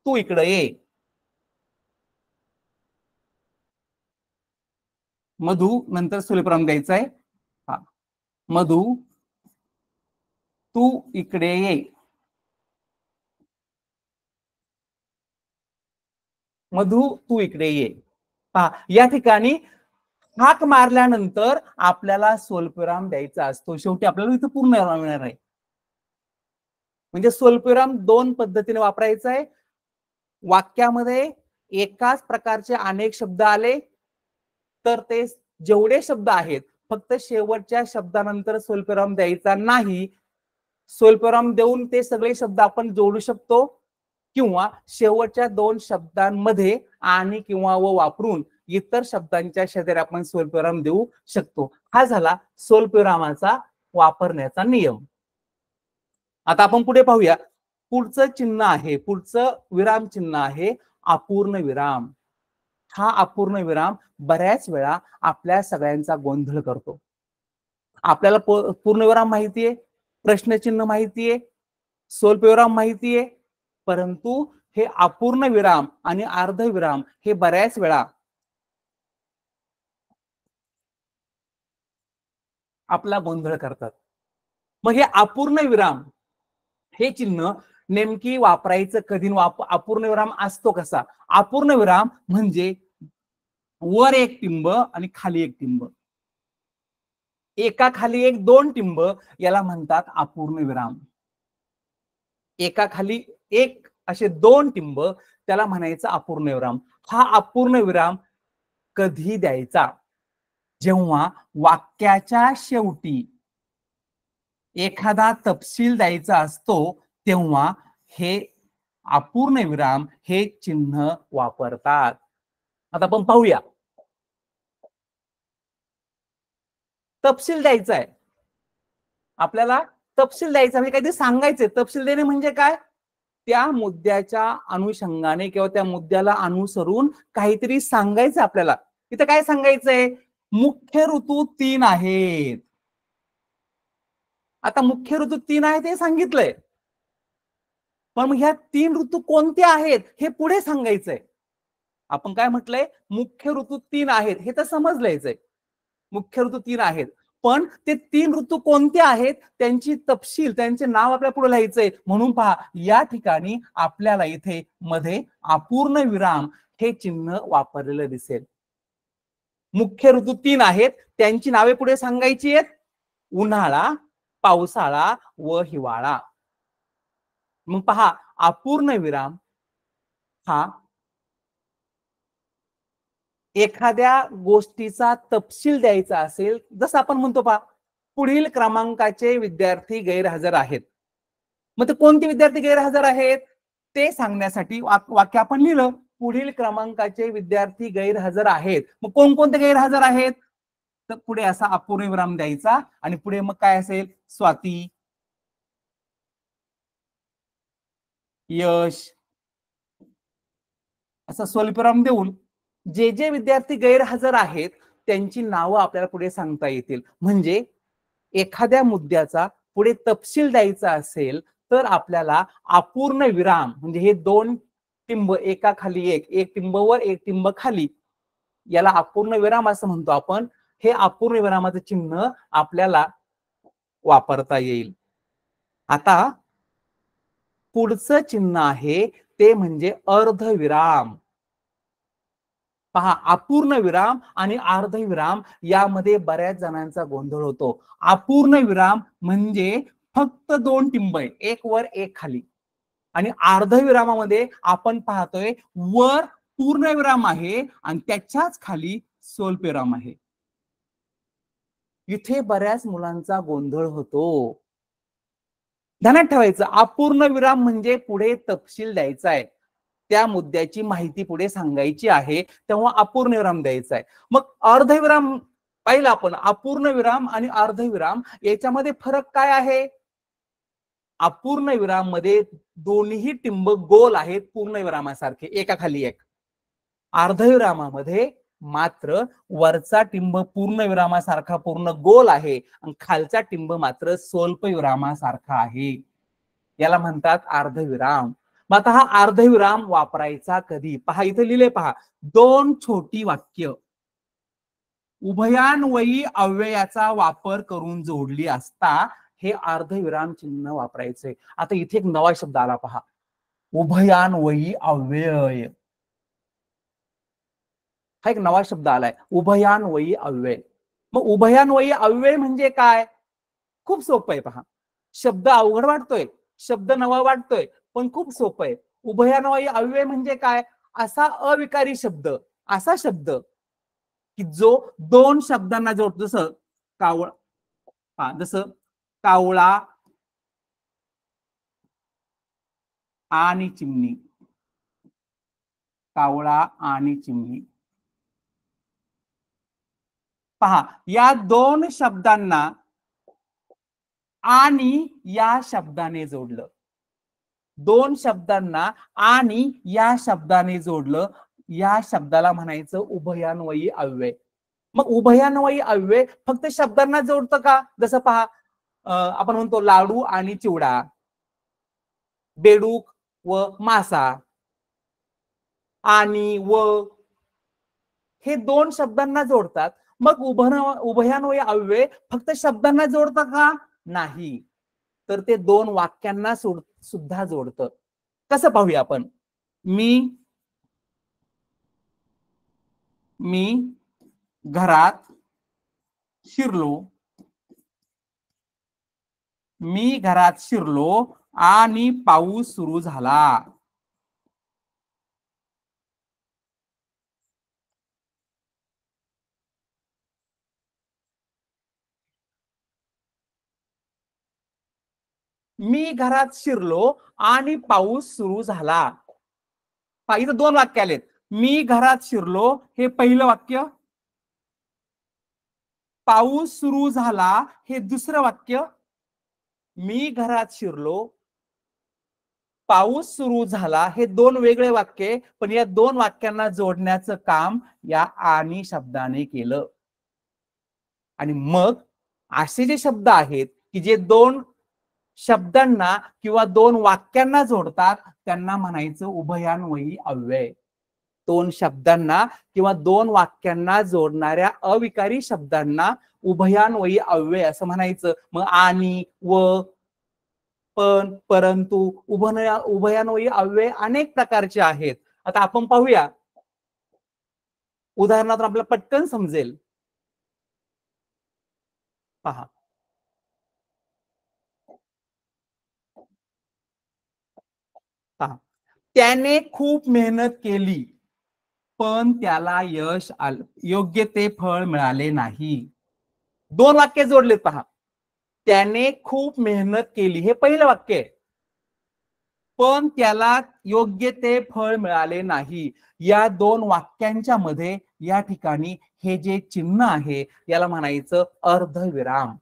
तू इकडे ये मधू नंतर सोलपेराम द्यायचा आहे हा मधू तू इकडे ये मधु तू इकडे ये पहा या ठिकाणी हाक मारल्यानंतर आपल्याला स्वल्पविराम द्यायचा असतो शेवटी आपल्याला इथं पूर्ण मिळणार आहे म्हणजे स्वल्पविराम दोन पद्धतीने वापरायचा आहे वाक्यामध्ये एकाच प्रकारचे अनेक शब्द आले तर ते जेवढे शब्द आहेत फक्त शेवटच्या शब्दानंतर स्वल्पविराम द्यायचा नाही स्वल्पराम देऊन ते सगळे शब्द आपण जोडू शकतो किंवा शेवटच्या दोन शब्दांमध्ये आणि किंवा व वापरून इतर शब्दांच्या शेजारी आपण स्वल्पविराम देऊ शकतो हा झाला स्वल्पविरामाचा वापरण्याचा नियम आता आपण पुढे पाहूया पुढचं चिन्ह आहे पुढचं विराम चिन्ह आहे अपूर्ण विराम हा अपूर्ण विराम बऱ्याच वेळा आपल्या सगळ्यांचा गोंधळ करतो आपल्याला पूर्णविराम माहितीये प्रश्नचिन्ह माहितीये स्वल्पविराम माहितीये परंतु हे अपूर्ण विराम आणि अर्धविराम हे बऱ्याच वेळा आपला गोंधळ करतात मग हे अपूर्ण विराम हे चिन्ह नेमकी वापरायचं कधी अपूर्ण विराम असतो कसा अपूर्ण विराम म्हणजे वर एक टिंब आणि खाली एक टिंब एका खाली एक दोन टिंब याला म्हणतात अपूर्ण विराम एका खाली एक असे दोन टिंब त्याला म्हणायचं अपूर्ण विराम हा अपूर्ण विराम कधी द्यायचा जेव्हा वाक्याच्या शेवटी एखादा तपशील द्यायचा असतो तेव्हा हे अपूर्ण विराम हे चिन्ह वापरतात आता आपण पाहूया तपशील द्यायचा आहे आपल्याला तपशील द्यायचा म्हणजे काहीतरी सांगायचंय तपशील देणे म्हणजे काय त्या मुद्द्याच्या अनुषंगाने किंवा त्या मुद्द्याला अनुसरून काहीतरी सांगायचं आपल्याला इथं काय सांगायचंय मुख्य ऋतू तीन आहेत आता मुख्य ऋतू तीन आहेत हे सांगितलंय पण मग ह्या तीन ऋतू कोणते आहेत हे पुढे सांगायचंय आपण काय म्हटलंय मुख्य ऋतू तीन आहेत हे तर समजलायच मुख्य ऋतू तीन आहेत पण ते तीन ऋतू कोणते आहेत त्यांची तपशील त्यांचे नाव आपल्या पुढे लिहायचंय म्हणून पहा या ठिकाणी आपल्याला इथे मध्ये अपूर्ण विराम हे चिन्ह वापरलेलं दिसेल मुख्य ऋतू तीन आहेत त्यांची नावे पुढे सांगायची आहेत उन्हाळा पावसाळा व हिवाळा मग पहा अपूर्ण विराम हा एखाद्या गोष्टीचा तपशील द्यायचा असेल जसं आपण म्हणतो पहा पुढील क्रमांकाचे विद्यार्थी गैरहजर आहेत मग ते कोणते विद्यार्थी गैरहजर आहेत ते सांगण्यासाठी वाक्य आपण लिहिलं पुढील क्रमांकाचे विद्यार्थी गैरहजर आहेत मग कोणकोणते गैरहजर आहेत तर पुढे असा अपूर्णविराम द्यायचा आणि पुढे मग काय असेल स्वाती यश असा स्वल्पविराम देऊन जे जे विद्यार्थी गैरहजर आहेत त्यांची नावं आपल्याला पुढे सांगता येतील म्हणजे एखाद्या मुद्द्याचा पुढे तपशील द्यायचा असेल तर आपल्याला अपूर्ण विराम म्हणजे हे दोन टिंब एका खाली एक एक टिंब वर एक टिंब खाली याला अपूर्ण विराम असं म्हणतो आपण हे अपूर्ण विरामाचं चिन्ह आपल्याला वापरता येईल आता पुढचं चिन्ह आहे ते म्हणजे अर्धविराम पहा अपूर्ण विराम आणि अर्धविराम यामध्ये बऱ्याच जणांचा गोंधळ होतो अपूर्ण विराम म्हणजे फक्त दोन टिंब एक वर एक खाली आणि अर्धविरामामध्ये आपण पाहतोय वर पूर्णविराम आहे आणि त्याच्याच खाली स्वल्पविराम आहे इथे बऱ्याच मुलांचा गोंधळ होतो ध्यानात ठेवायचं अपूर्ण विराम म्हणजे पुढे तपशील द्यायचा आहे त्या मुद्द्याची माहिती पुढे सांगायची आहे तेव्हा अपूर्ण विराम द्यायचा आहे मग अर्धविराम पाहिलं आपण अपूर्ण विराम आणि अर्धविराम याच्यामध्ये फरक काय आहे अपूर्ण विराम मध्ये दोन्ही टिंब गोल आहेत पूर्णविरामासारखे एका खाली एक अर्धविरामामध्ये मात्र वरचा टिंब पूर्णविरामासारखा पूर्ण गोल आहे आणि खालचा टिंब मात्र स्वल्पविरामासारखा आहे याला म्हणतात अर्धविराम मग आता हा अर्धविराम वापरायचा कधी पहा इथे लिहिले पहा दोन छोटी वाक्य उभयान्वयी अव्ययाचा वापर करून जोडली असता हे अर्धविराम चिन्ह वापरायचंय आता इथे एक नवा शब्द आला पहा उभयान्वयी अव्यय हा एक नवा शब्द आलाय उभयान्वयी अव्यय मग उभयान्वयी अव्यय म्हणजे काय खूप सोपं आहे पहा शब्द अवघड वाटतोय शब्द नवा वाटतोय पण खूप सोपं आहे उभयान्वयी अव्यय म्हणजे काय असा अविकारी शब्द असा शब्द की जो दोन शब्दांना जोडतो जसं कावळ हा जसं कावळा आणि चिमणी कावळा आणि चिमणी पहा या दोन शब्दांना आणि या शब्दाने जोडलं दोन शब्दांना आणि या शब्दाने जोडलं या शब्दाला म्हणायचं उभयान्वयी अव्यय मग उभयान्वयी अव्यय फक्त शब्दांना जोडतं का जसं पहा आपण म्हणतो लाडू आणि चिवडा बेडूक व मासा आणि व हे दोन शब्दांना जोडतात मग उभन उभयान्वयी अव्यय फक्त शब्दांना जोडतं का नाही तर ते दोन वाक्यांना सोड सुद्धा जोडतं कसं पाहूया आपण मी मी घरात शिरलो मी घरात शिरलो आणि पाऊस सुरू झाला मी घरात शिरलो आणि पाऊस सुरू झाला इथं दोन वाक्य आलेत मी घरात शिरलो हे पहिलं वाक्य पाऊस सुरू झाला हे दुसरं वाक्य मी घरात शिरलो पाऊस सुरू झाला हे दोन वेगळे वाक्य पण या दोन वाक्यांना जोडण्याचं काम या आणि शब्दाने केलं आणि मग असे जे शब्द आहेत की जे दोन शब्दांना किंवा दोन वाक्यांना जोडतात त्यांना म्हणायचं उभयान्वयी अव्यय दोन शब्दांना किंवा दोन वाक्यांना जोडणाऱ्या अविकारी शब्दांना उभयान्वयी अव्यय असं म्हणायचं मग आणि व पण परंतु उभनया उभयान्वयी अव्यय अनेक प्रकारचे आहेत आता आपण पाहूया उदाहरणार्थ आपल्याला पटकन समजेल पहा त्याने खूप मेहनत केली पण त्याला यश आलं योग्य ते फळ मिळाले नाही दोन वाक्य जोडले पहा त्याने खूप मेहनत केली हे पहिलं वाक्य आहे पण त्याला योग्य ते फळ मिळाले नाही या दोन वाक्यांच्या मध्ये या ठिकाणी हे जे चिन्ह आहे याला म्हणायचं अर्धविराम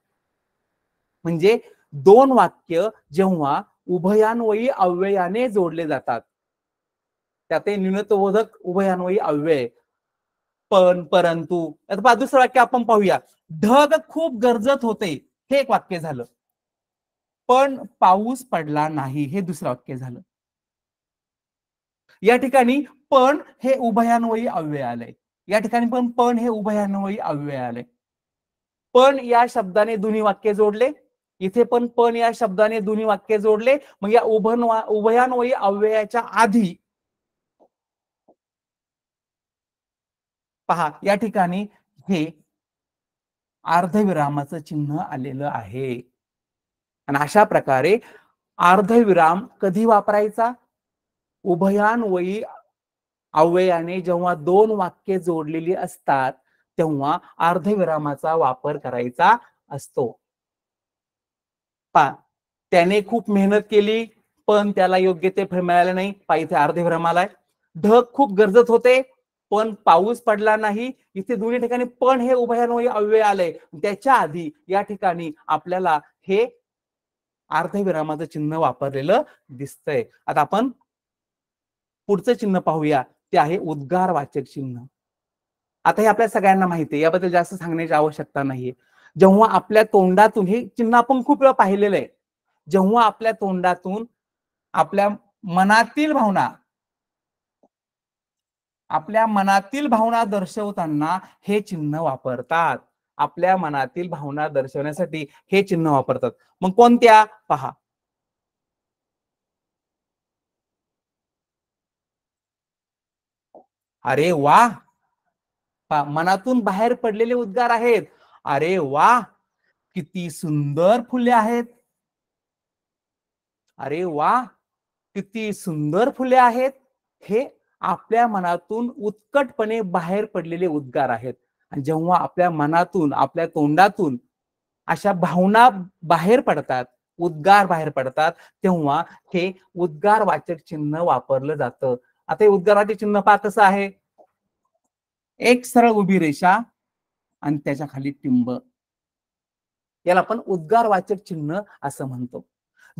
म्हणजे दोन वाक्य जेव्हा उभयान्वयी अव्ययाने जोडले जातात त्यातही न्यूनत्वबोधक उभयान्वयी अव्यय पण परंतु आता दुसरं वाक्य आपण पाहूया ढग खूप गरजत होते हे एक वाक्य झालं पण पाऊस पडला नाही हे दुसरं वाक्य झालं या ठिकाणी पण हे उभयान्वयी अव्यय आलंय या ठिकाणी पण पण हे उभयान्वयी अव्यय आलंय पण या शब्दाने दोन्ही वाक्य जोडले इथे पण पण या शब्दाने दोन्ही वाक्य जोडले मग या उभयान्वयी अव्ययाच्या आधी पहा या ठिकाणी हे अर्धविरामाचं चिन्ह आलेलं आहे आणि अशा प्रकारे अर्धविराम कधी वापरायचा उभयान्वयी अव्ययाने जेव्हा दोन वाक्य जोडलेली असतात तेव्हा अर्धविरामाचा वापर करायचा असतो पा त्याने खूप मेहनत केली पण त्याला योग्य ते फळ मिळाले नाही पा इथे ढग खूप गरजत होते पण पाऊस पडला नाही इथे दोन्ही ठिकाणी पण हे उभयान्वयी अव्यय आलंय त्याच्या आधी या ठिकाणी आपल्याला हे अर्धविरामाचं चिन्ह वापरलेलं दिसतंय आता आपण पुढचं चिन्ह पाहूया ते आहे उद्गार वाचक चिन्ह आता हे आपल्या सगळ्यांना माहिती आहे याबद्दल जास्त सांगण्याची आवश्यकता नाहीये जेव्हा आपल्या तोंडातून हे चिन्ह आपण खूप वेळा पाहिलेलं आहे जेव्हा आपल्या तोंडातून आपल्या मनातील भावना आपल्या मनातील भावना दर्शवताना हे चिन्ह वापरतात आपल्या मनातील भावना दर्शवण्यासाठी हे चिन्ह वापरतात मग कोणत्या पहा अरे वा मनातून बाहेर पडलेले उद्गार आहेत अरे वा किती सुंदर फुले आहेत अरे वा किती सुंदर फुले आहेत हे आपल्या मनातून उत्कटपणे बाहेर पडलेले उद्गार आहेत आणि जेव्हा आपल्या मनातून आपल्या तोंडातून अशा भावना बाहेर पडतात उद्गार बाहेर पडतात तेव्हा हे उद्गार वाचक चिन्ह वापरलं जातं आता हे उद्गाराचे चिन्ह पा कसं आहे एक सरळ उभी रेषा आणि त्याच्या खाली टिंब याला आपण उद्गार वाचक चिन्ह असं म्हणतो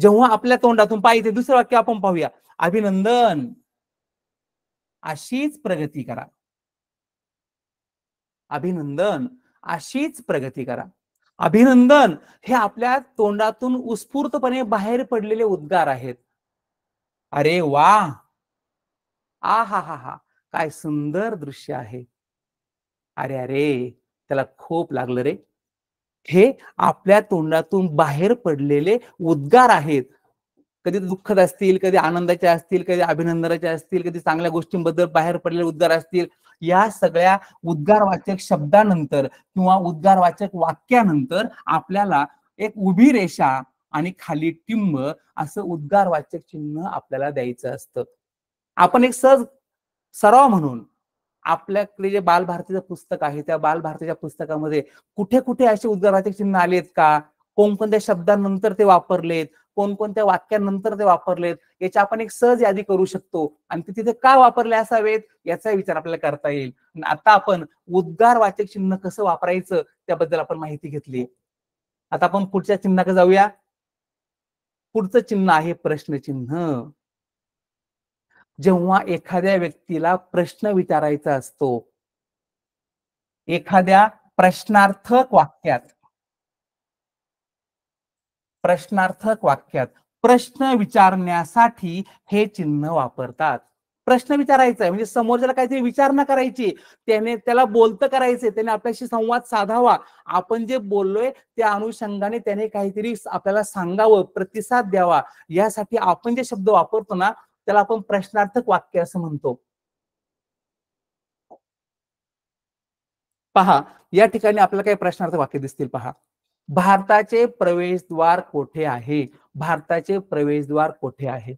जेव्हा आपल्या तोंडातून पाहिजे दुसरं वाक्य आपण पाहूया अभिनंदन अशीच प्रगती करा अभिनंदन अशीच प्रगती करा अभिनंदन हे आपल्या तोंडातून उत्स्फूर्तपणे बाहेर पडलेले उद्गार आहेत अरे वा आ हा हा हा काय सुंदर दृश्य आहे अरे अरे त्याला खूप लागलं रे हे आपल्या तोंडातून बाहेर पडलेले उद्गार आहेत कधी दुःखद असतील कधी आनंदाच्या असतील कधी अभिनंदनाच्या असतील कधी चांगल्या गोष्टींबद्दल बाहेर पडलेले उद्गार असतील या सगळ्या उद्गारवाचक शब्दानंतर किंवा उद्गारवाचक वाक्यानंतर आपल्याला एक उभी रेषा आणि खाली टिंब असं उद्गारवाचक चिन्ह आपल्याला द्यायचं असतं आपण एक सहज सराव म्हणून आपल्याकडे जे बालभारतीचं पुस्तक आहे त्या बालभारतीच्या पुस्तकामध्ये कुठे कुठे असे उद्गारवाचक चिन्ह आलेत का कोणकोणत्या शब्दांनंतर ते वापरलेत कोणकोणत्या वाक्यानंतर ते वापरलेत याची आपण एक सहज यादी करू शकतो आणि ते तिथे का वापरले असावेत याचा विचार आपल्याला करता येईल आता आपण उद्गार वाचक चिन्ह कसं वापरायचं त्याबद्दल आपण माहिती घेतली आता आपण पुढच्या चिन्हाकडे जाऊया पुढचं चिन्ह आहे प्रश्नचिन्ह जेव्हा एखाद्या व्यक्तीला प्रश्न विचारायचा असतो एखाद्या प्रश्नार्थक वाक्यात प्रश्नार्थक वाक्यात प्रश्न विचारण्यासाठी हे चिन्ह वापरतात प्रश्न विचारायचा म्हणजे समोरच्याला काहीतरी विचारणा करायची त्याने त्याला बोलतं करायचे त्याने आपल्याशी संवाद साधावा आपण जे बोललोय त्या अनुषंगाने त्याने काहीतरी आपल्याला सांगावं प्रतिसाद द्यावा यासाठी आपण जे शब्द वापरतो ना त्याला आपण प्रश्नार्थक वाक्य असं म्हणतो पहा या ठिकाणी आपल्याला काही प्रश्नार्थक वाक्य दिसतील पहा भारताचे प्रवेशद्वार कोठे आहे भारताचे प्रवेशद्वार कोठे आहे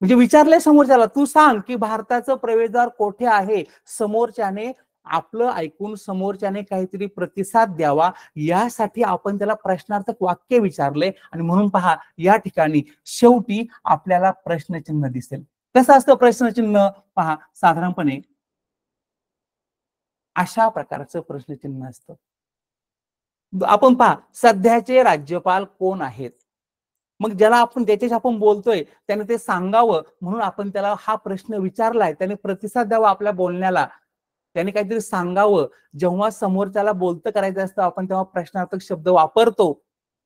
म्हणजे विचारलंय समोरच्याला तू सांग की भारताचं प्रवेशद्वार कोठे आहे समोरच्याने आपलं ऐकून समोरच्याने काहीतरी प्रतिसाद द्यावा यासाठी आपण त्याला प्रश्नार्थक वाक्य विचारले आणि म्हणून पहा या ठिकाणी शेवटी आपल्याला प्रश्नचिन्ह दिसेल कसं असतं प्रश्नचिन्ह पहा साधारणपणे अशा प्रकारचं प्रश्नचिन्ह असतं आपण पहा सध्याचे राज्यपाल कोण आहेत मग ज्याला आपण ज्याच्याशी आपण बोलतोय त्याने ते सांगावं म्हणून आपण त्याला हा प्रश्न विचारलाय त्याने प्रतिसाद द्यावा आपल्या बोलण्याला त्याने काहीतरी सांगावं जेव्हा समोर त्याला बोलतं करायचं असतं आपण तेव्हा प्रश्नार्थक शब्द वापरतो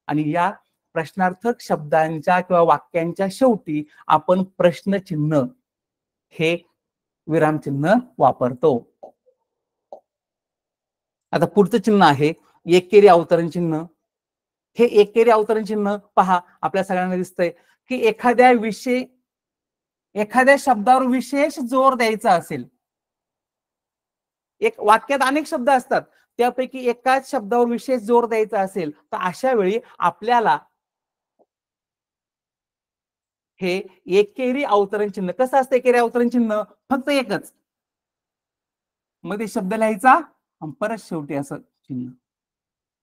आणि या प्रश्नार्थक शब्दांच्या किंवा वाक्यांच्या शेवटी आपण प्रश्नचिन्ह हे विरामचिन्ह वापरतो आता पुढचं चिन्ह आहे एकेरी अवतरण चिन्ह हे एकेरी अवतरण चिन्ह पहा आपल्या सगळ्यांना दिसतंय की एखाद्या विषय एखाद्या शब्दावर विशेष जोर द्यायचा असेल एक वाक्यात अनेक शब्द असतात त्यापैकी एकाच शब्दावर विशेष जोर द्यायचा असेल तर अशा वेळी आपल्याला हे एकेरी अवतरण चिन्ह कसं असतं एकेरी अवतरण चिन्ह फक्त एकच मध्ये शब्द लिहायचा परत शेवटी असं चिन्ह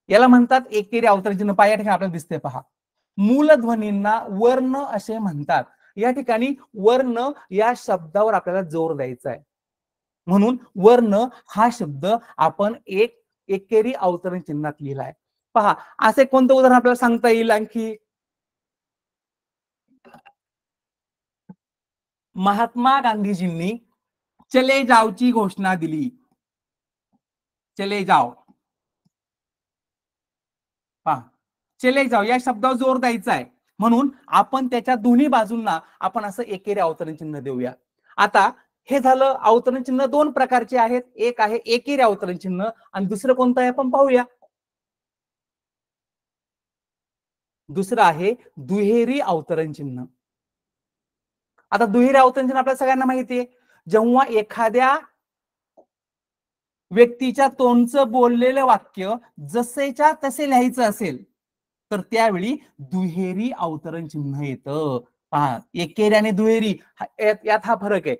याला म्हणतात एकेरी अवतरण चिन्ह पाहा या ठिकाणी आपल्याला दिसते पहा मूलध्वनींना वर्ण असे म्हणतात या ठिकाणी वर्ण या शब्दावर आपल्याला जोर द्यायचा आहे म्हणून वर्ण हा शब्द आपण एक एकेरी अवतरण चिन्हात लिहिलाय पहा असे कोणतं उदाहरण आपल्याला सांगता येईल आणखी महात्मा गांधीजींनी चले जावची घोषणा दिली चले जाव पहा चले जाऊ या शब्दावर जोर द्यायचा आहे म्हणून आपण त्याच्या दोन्ही बाजूंना आपण असं एकेरी अवतरण चिन्ह देऊया आता हे झालं अवतरण चिन्ह दोन प्रकारचे आहेत एक आहे एकेरी अवतरण चिन्ह आणि दुसरं कोणतं आहे आपण पाहूया दुसरं आहे दुहेरी अवतरण चिन्ह आता दुहेरी अवतरण चिन्ह आपल्या सगळ्यांना माहितीये जेव्हा एखाद्या व्यक्तीच्या तोंडचं बोललेलं वाक्य जसेच्या तसे लिहायचं असेल तर त्यावेळी दुहेरी अवतरण चिन्ह येतं पहा एकेरी आणि दुहेरी यात हा फरक आहे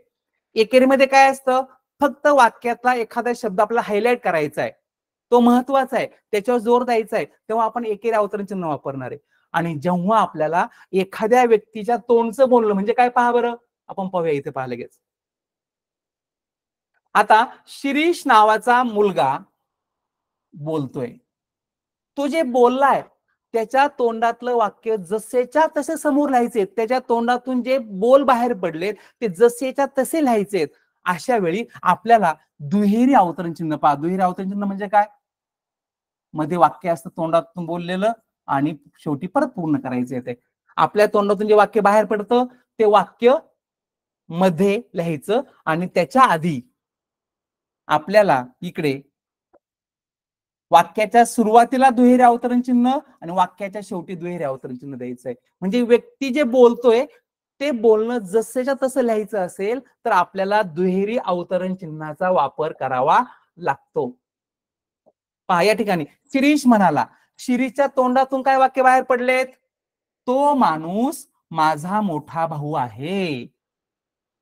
एकेरीमध्ये काय असतं फक्त वाक्यातला एखादा शब्द आपला हायलाइट करायचा आहे तो महत्वाचा आहे त्याच्यावर जोर द्यायचा आहे तेव्हा आपण एकेरी अवतरण चिन्ह वापरणार आहे आणि जेव्हा आपल्याला एखाद्या व्यक्तीच्या तोंडचं बोललं म्हणजे काय पहा बरं आपण पाहूया इथे पाहा लगेच आता शिरीष नावाचा मुलगा बोलतोय तो जे बोललाय त्याच्या तोंडातलं वाक्य जसेच्या तसे समोर लिहायचे त्याच्या तोंडातून जे बोल बाहेर पडलेत ते जसेच्या तसे लिहायचे अशा वेळी आपल्याला दुहेरी अवतरण चिन्ह पहा दुहेरी अवतरण चिन्ह म्हणजे काय मध्ये वाक्य असतं तोंडातून बोललेलं आणि शेवटी परत पूर्ण करायचे ते आपल्या तोंडातून जे वाक्य बाहेर पडतं ते वाक्य मध्ये लिहायचं आणि त्याच्या आधी आपल्याला इकडे वाक्याच्या सुरुवातीला दुहेरी अवतरण चिन्ह आणि वाक्याच्या शेवटी दुहेरी अवतरण चिन्ह द्यायचंय म्हणजे व्यक्ती जे बोलतोय ते बोलणं जसेच्या तसं लिहायचं असेल तर आपल्याला दुहेरी अवतरण चिन्हाचा वापर करावा लागतो पहा या ठिकाणी शिरीष म्हणाला शिरीषच्या तोंडातून काय वाक्य बाहेर पडलेत तो माणूस माझा मोठा भाऊ आहे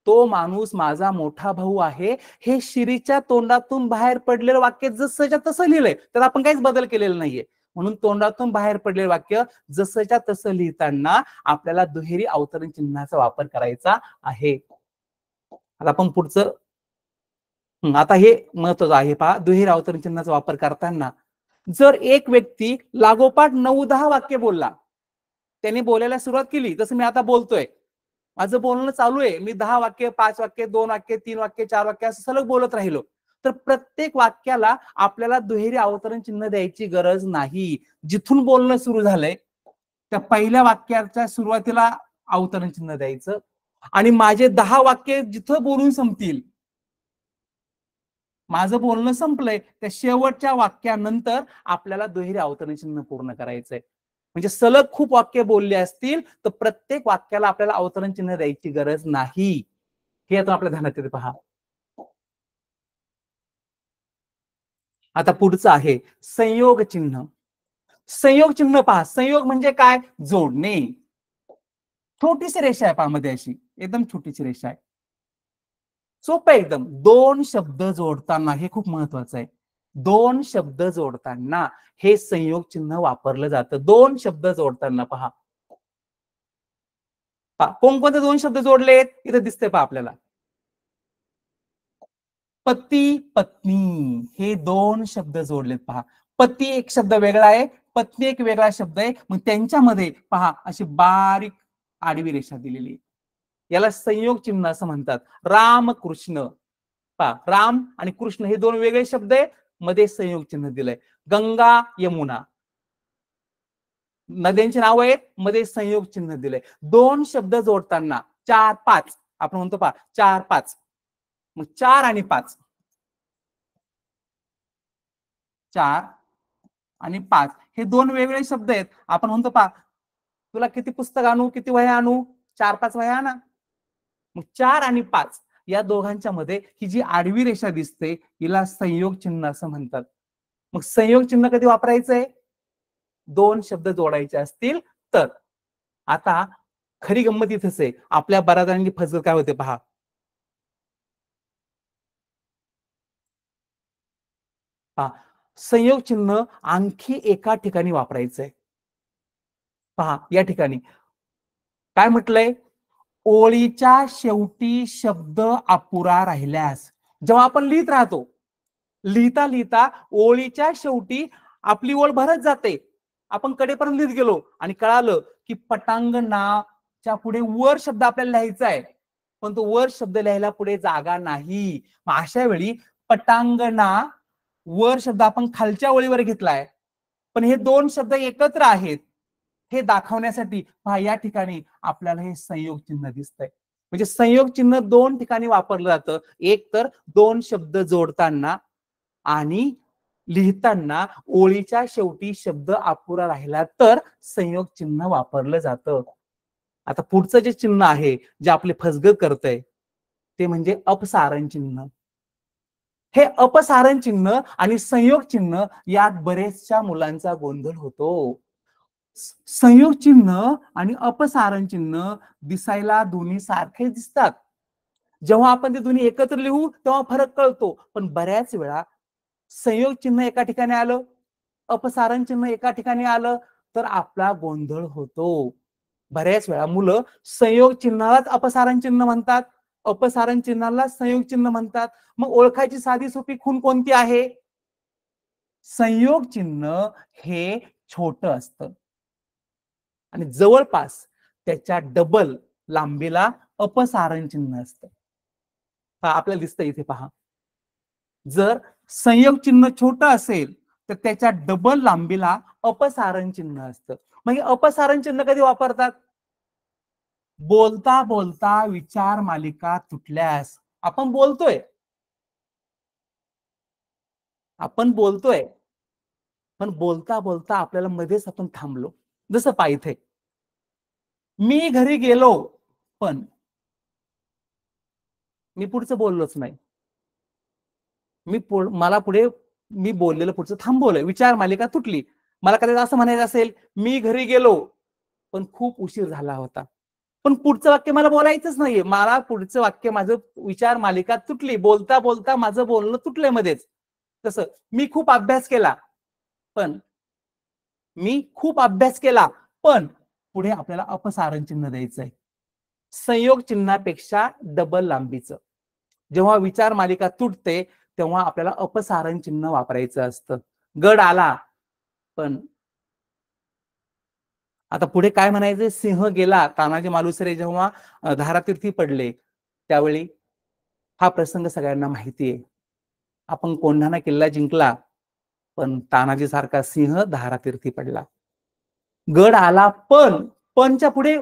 तो माणूस माझा मोठा भाऊ आहे हे शिरीच्या तोंडातून बाहेर पडलेलं वाक्य जसंच्या तसं लिहिलंय त्यात आपण काहीच बदल केलेला नाहीये म्हणून तोंडातून बाहेर पडलेलं वाक्य जसंच्या तसं लिहिताना आपल्याला दुहेरी अवतरण चिन्हाचा वापर करायचा आहे आता आपण पुढचं आता हे महत्वाचं आहे पहा दुहेरी अवतरण चिन्हाचा वापर करताना जर एक व्यक्ती लागोपाठ नऊ दहा वाक्य बोलला त्याने बोलायला सुरुवात केली जसं मी आता बोलतोय माझं बोलणं चालू आहे मी दहा वाक्य पाच वाक्य दोन वाक्य तीन वाक्य चार वाक्य असं सलग बोलत राहिलो तर प्रत्येक वाक्याला आपल्याला दुहेरी अवतरण चिन्ह द्यायची गरज नाही जिथून बोलणं सुरू झालंय त्या पहिल्या वाक्याच्या सुरुवातीला अवतरण चिन्ह द्यायचं आणि माझे दहा वाक्य जिथं बोलून संपतील माझं बोलणं संपलंय त्या शेवटच्या वाक्यानंतर आपल्याला दुहेरी अवतरण चिन्ह पूर्ण करायचंय म्हणजे सलग खूप वाक्य बोलले असतील तर प्रत्येक वाक्याला आपल्याला अवतरण चिन्ह द्यायची गरज नाही हे आता आपल्या ध्यानात येते पहा आता पुढचं आहे संयोग चिन्ह संयोग चिन्ह पहा संयोग म्हणजे काय जोडणे छोटीशी रेषा आहे पहा मध्ये अशी एकदम छोटीशी रेषा आहे सोपं एकदम दोन शब्द जोडताना हे खूप महत्वाचं आहे दोन शब्द जोडताना हे संयोग चिन्ह वापरलं जातं दोन शब्द जोडताना पहा कोणकोणते दोन शब्द जोडलेत इथे दिसते पहा आपल्याला पती पत्नी हे दोन शब्द जोडलेत पहा पती एक शब्द वेगळा आहे पत्नी एक वेगळा शब्द आहे मग त्यांच्यामध्ये पहा अशी बारीक आडवी रेषा दिलेली याला संयोग चिन्ह असं म्हणतात राम कृष्ण पहा राम आणि कृष्ण हे दोन वेगळे शब्द आहेत मध्ये संयोग चिन्ह दिलंय गंगा यमुना नद्यांची नाव आहेत मध्ये संयोग चिन्ह दिलंय दोन शब्द जोडताना चार पाच आपण म्हणतो पा चार पाच मग चार आणि पाच चार आणि पाच हे दोन वेगवेगळे शब्द आहेत आपण म्हणतो पा तुला किती पुस्तक आणू किती वह्या आणू चार पाच वह्या आणा मग चार आणि पाच या दोघांच्या मध्ये ही जी आडवी रेषा दिसते हिला संयोग चिन्ह असं म्हणतात मग संयोग चिन्ह कधी वापरायचं दोन शब्द जोडायचे असतील तर आता खरी गंमत इथेच आहे आपल्या बरादांनी फजल काय होते पहा पहा संयोग चिन्ह आणखी एका ठिकाणी वापरायचंय पहा या ठिकाणी काय म्हटलंय ओळीच्या शेवटी शब्द अपुरा राहिल्यास जेव्हा आपण लिहित राहतो लिहिता लिहिता ओळीच्या शेवटी आपली ओळ भरत जाते आपण कडेपर्यंत लिहित गेलो आणि कळालं की पटांगणाच्या पुढे वर शब्द आपल्याला लिहायचा आहे पण तो वर शब्द लिहायला पुढे जागा नाही अशा वेळी पटांगणा वर शब्द आपण खालच्या ओळीवर घेतलाय पण हे दोन शब्द एकत्र आहेत हे दाखवण्यासाठी पहा या ठिकाणी आपल्याला हे संयोग चिन्ह दिसतंय म्हणजे संयोग चिन्ह दोन ठिकाणी वापरलं जातं एक तर दोन शब्द जोडताना आणि लिहिताना ओळीच्या शेवटी शब्द अपुरा राहिला तर संयोग चिन्ह वापरलं जातं आता पुढचं जे चिन्ह आहे जे आपले फसगत करतंय ते म्हणजे अपसारण चिन्ह हे अपसारण चिन्ह आणि संयोग चिन्ह यात बरेचशा मुलांचा गोंधळ होतो संयोग चिन्ह आणि अपसारण चिन्ह दिसायला दोन्ही सारखे दिसतात जेव्हा आपण ते दोन्ही एकत्र लिहू तेव्हा फरक कळतो पण बऱ्याच वेळा संयोग चिन्ह एका ठिकाणी आलं अपसारण चिन्ह एका ठिकाणी आलं तर आपला गोंधळ होतो बऱ्याच वेळा मुलं संयोग चिन्हालाच अपसारण चिन्ह म्हणतात अपसारण चिन्हाला संयोग चिन्ह म्हणतात मग ओळखायची साधी सोपी खून कोणती आहे संयोग चिन्ह हे छोट असतं आणि जवळपास त्याच्या डबल लांबीला अपसारण चिन्ह असत आपल्याला दिसतं इथे पहा जर संयोग चिन्ह छोट असेल तर त्याच्या डबल लांबीला अपसारण चिन्ह असतं म्हणजे अपसारण चिन्ह कधी वापरतात बोलता बोलता विचार मालिका तुटल्यास आपण बोलतोय आपण बोलतोय पण बोलता बोलता आपल्याला मध्येच आपण थांबलो जसं पायथे मी घरी गेलो पण मी पुढचं बोललोच नाही मी मला पुढे मी बोललेलं पुढचं थांबवलं विचार मालिका तुटली मला कदाचित असं म्हणायचं असेल मी घरी गेलो पण खूप उशीर झाला होता पण पुढचं वाक्य मला बोलायचंच नाहीये मला पुढचं वाक्य माझं विचार मालिका तुटली बोलता बोलता माझं बोलणं तुटलंय मध्येच तसं मी खूप अभ्यास केला पण मी खूप अभ्यास केला पण पुढे आपल्याला अपसारण चिन्ह द्यायचं आहे संयोग चिन्हापेक्षा डबल लांबीचं जेव्हा विचार मालिका तुटते तेव्हा आपल्याला अपसारण चिन्ह वापरायचं असतं गड आला पण आता पुढे काय म्हणायचं सिंह गेला तानाजी मालुसरे जेव्हा धारातीर्थी पडले त्यावेळी हा प्रसंग सगळ्यांना माहिती आहे आपण कोंढाणा किल्ला जिंकला पण तानाजी सारखा सिंह धारातीर्थी पडला गड आला पण पणच्या पुढे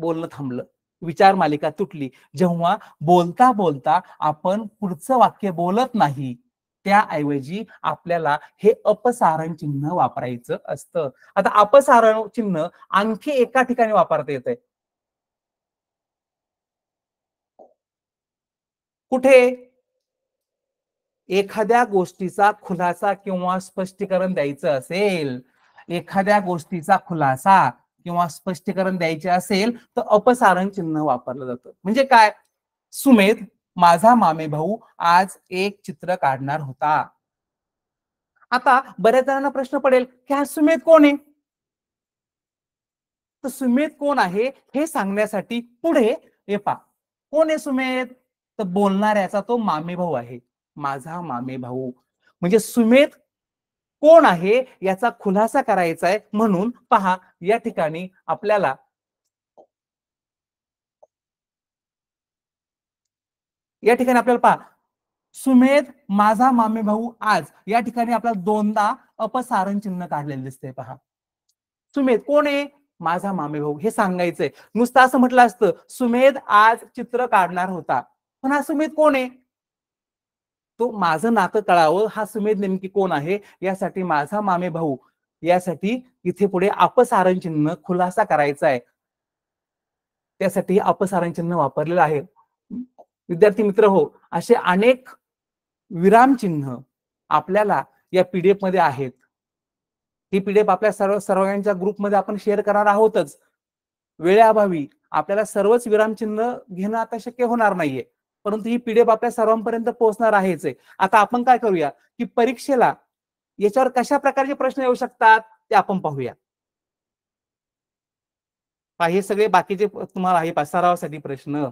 बोलणं थांबलं विचार मालिका तुटली जेव्हा बोलता बोलता आपण पुढचं वाक्य बोलत नाही त्याऐवजी आपल्याला हे अपसारण चिन्ह वापरायचं असतं आता अपसारण चिन्ह आणखी एका ठिकाणी वापरता येत कुठे एखाद्या गोष्टीचा खुलासा किंवा स्पष्टीकरण द्यायचं असेल एखाद्या गोष्टीचा खुलासा किंवा स्पष्टीकरण द्यायचे असेल तर अपसारण चिन्ह वापरलं जातं म्हणजे काय सुमेध माझा मामे भाऊ आज एक चित्र काढणार होता आता बऱ्याच जणांना प्रश्न पडेल की हा सुमेध कोण आहे तर सुमेध कोण आहे हे सांगण्यासाठी पुढे पा कोण आहे सुमेध तर बोलणाऱ्याचा तो मामे भाऊ आहे माझा मामे भाऊ म्हणजे सुमेध कोण आहे याचा खुलासा करायचा आहे म्हणून पहा या ठिकाणी आपल्याला या ठिकाणी आपल्याला पहा सुमेध माझा मामे भाऊ आज या ठिकाणी आपल्याला दोनदा अपसारण चिन्ह काढलेलं दिसते पहा सुमेध कोण आहे माझा मामे भाऊ हे सांगायचंय नुसतं असं म्हटलं असतं सुमेध आज चित्र काढणार होता पण हा सुमेध कोण आहे तो माझं नातं कळावं हा सुमेध नेमकी कोण आहे यासाठी माझा मामे भाऊ यासाठी इथे पुढे अपसारण चिन्ह खुलासा करायचा आहे त्यासाठी अपसारण चिन्ह वापरलेलं आहे विद्यार्थी मित्र हो असे अनेक विरामचिन्ह आपल्याला या पीडीएफ मध्ये आहेत ही पीडीएफ आपल्या सर्व सर्वांच्या ग्रुपमध्ये आपण शेअर करणार आहोतच वेळेअभावी आपल्याला सर्वच विरामचिन्ह घेणं आता शक्य होणार नाहीये परंतु ही पीडीएफ आपल्या सर्वांपर्यंत पोहोचणार आहेच आहे आता आपण काय करूया की परीक्षेला याच्यावर कशा प्रकारचे प्रश्न येऊ शकतात ते आपण पाहूया हे सगळे बाकीचे तुम्हाला आहे सरावासाठी प्रश्न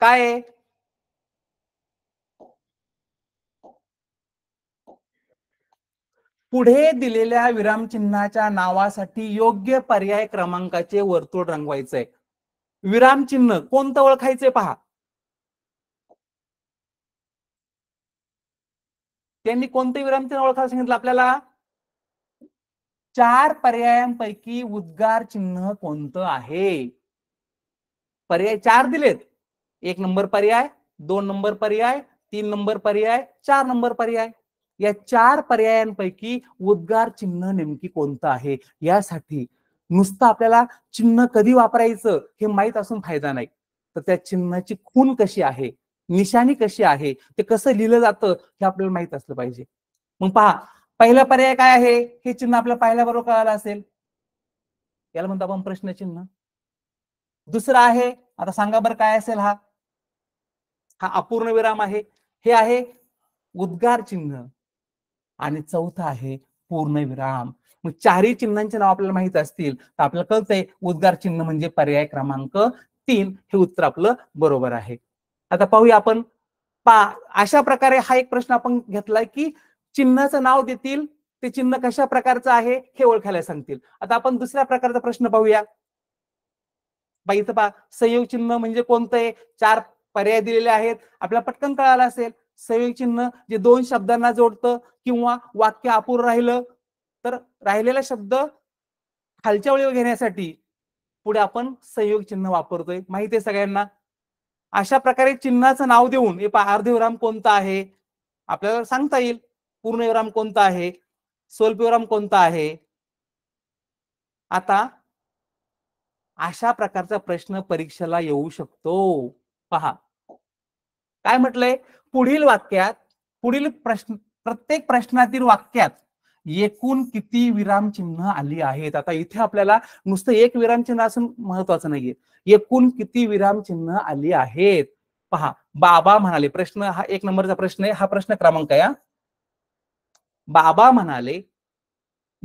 काय पुढे दिलेल्या विरामचिन्हाच्या नावासाठी योग्य पर्याय क्रमांकाचे वर्तुळ रंगवायचंय विरामचिन्ह कोणतं ओळखायचंय पहा त्यांनी कोणते विरामचिन्ह ओळखायला सांगितलं आपल्याला चार पर्यायांपैकी उद्गार चिन्ह कोणतं आहे पर्याय चार दिलेत एक नंबर पर्याय दोन नंबर पर्याय तीन नंबर पर्याय चार नंबर पर्याय या चार पर्यायांपैकी उद्गार चिन्ह नेमकी कोणतं आहे यासाठी नुसतं आपल्याला चिन्ह कधी वापरायचं हे माहीत असून फायदा नाही तर त्या चिन्हाची खून कशी आहे निशाणी कशी आहे ते कसं लिहिलं जातं हे आपल्याला माहित असलं पाहिजे मग पहा पहिला पर्याय काय आहे हे चिन्ह आपल्याला पाहिल्याबरोबर कळालं असेल याला म्हणतो आपण प्रश्नचिन्ह दुसरं आहे आता सांगा बरं काय असेल हा हा अपूर्ण विराम आहे हे आहे उद्गार चिन्ह आणि चौथा आहे पूर्ण विराम मग चारही चिन्हांचे नाव आपल्याला माहित असतील तर आपल्याला कळतंय उद्गार चिन्ह म्हणजे पर्याय क्रमांक तीन हे उत्तर आपलं बरोबर आहे आता पाहूया आपण पा अशा प्रकारे हा एक प्रश्न आपण घेतलाय की चिन्हाचं नाव देतील ते चिन्ह कशा प्रकारचं आहे हे ओळखायला सांगतील आता आपण दुसऱ्या प्रकारचा प्रश्न पाहूया बाई पा संयोग चिन्ह म्हणजे कोणतं आहे चार पर्याय दिलेले आहेत आपल्याला पटकन कळाला असेल संयोग चिन्ह जे दोन शब्दांना जोडतं किंवा वाक्य अपूर राहिलं तर राहिलेला शब्द खालच्या ओळीवर घेण्यासाठी पुढे आपण संयोग चिन्ह वापरतोय माहिती आहे सगळ्यांना अशा प्रकारे चिन्हाचं नाव देऊन हे पहा अर्धविराम कोणता आहे आपल्याला सांगता येईल पूर्णविराम कोणता आहे स्वल्पविराम कोणता आहे आता अशा प्रकारचा प्रश्न परीक्षेला येऊ शकतो पहा काय म्हटलंय पुढील वाक्यात पुढील प्रश्न प्रत्येक प्रश्नातील वाक्यात एकूण किती विरामचिन्ह आली आहेत आता इथे आपल्याला नुसतं एक विरामचिन्ह असं महत्वाचं नाहीये एकूण किती विराम चिन्ह आली आहेत पहा बाबा म्हणाले प्रश्न हा एक नंबरचा प्रश्न आहे हा प्रश्न क्रमांक या बाबा म्हणाले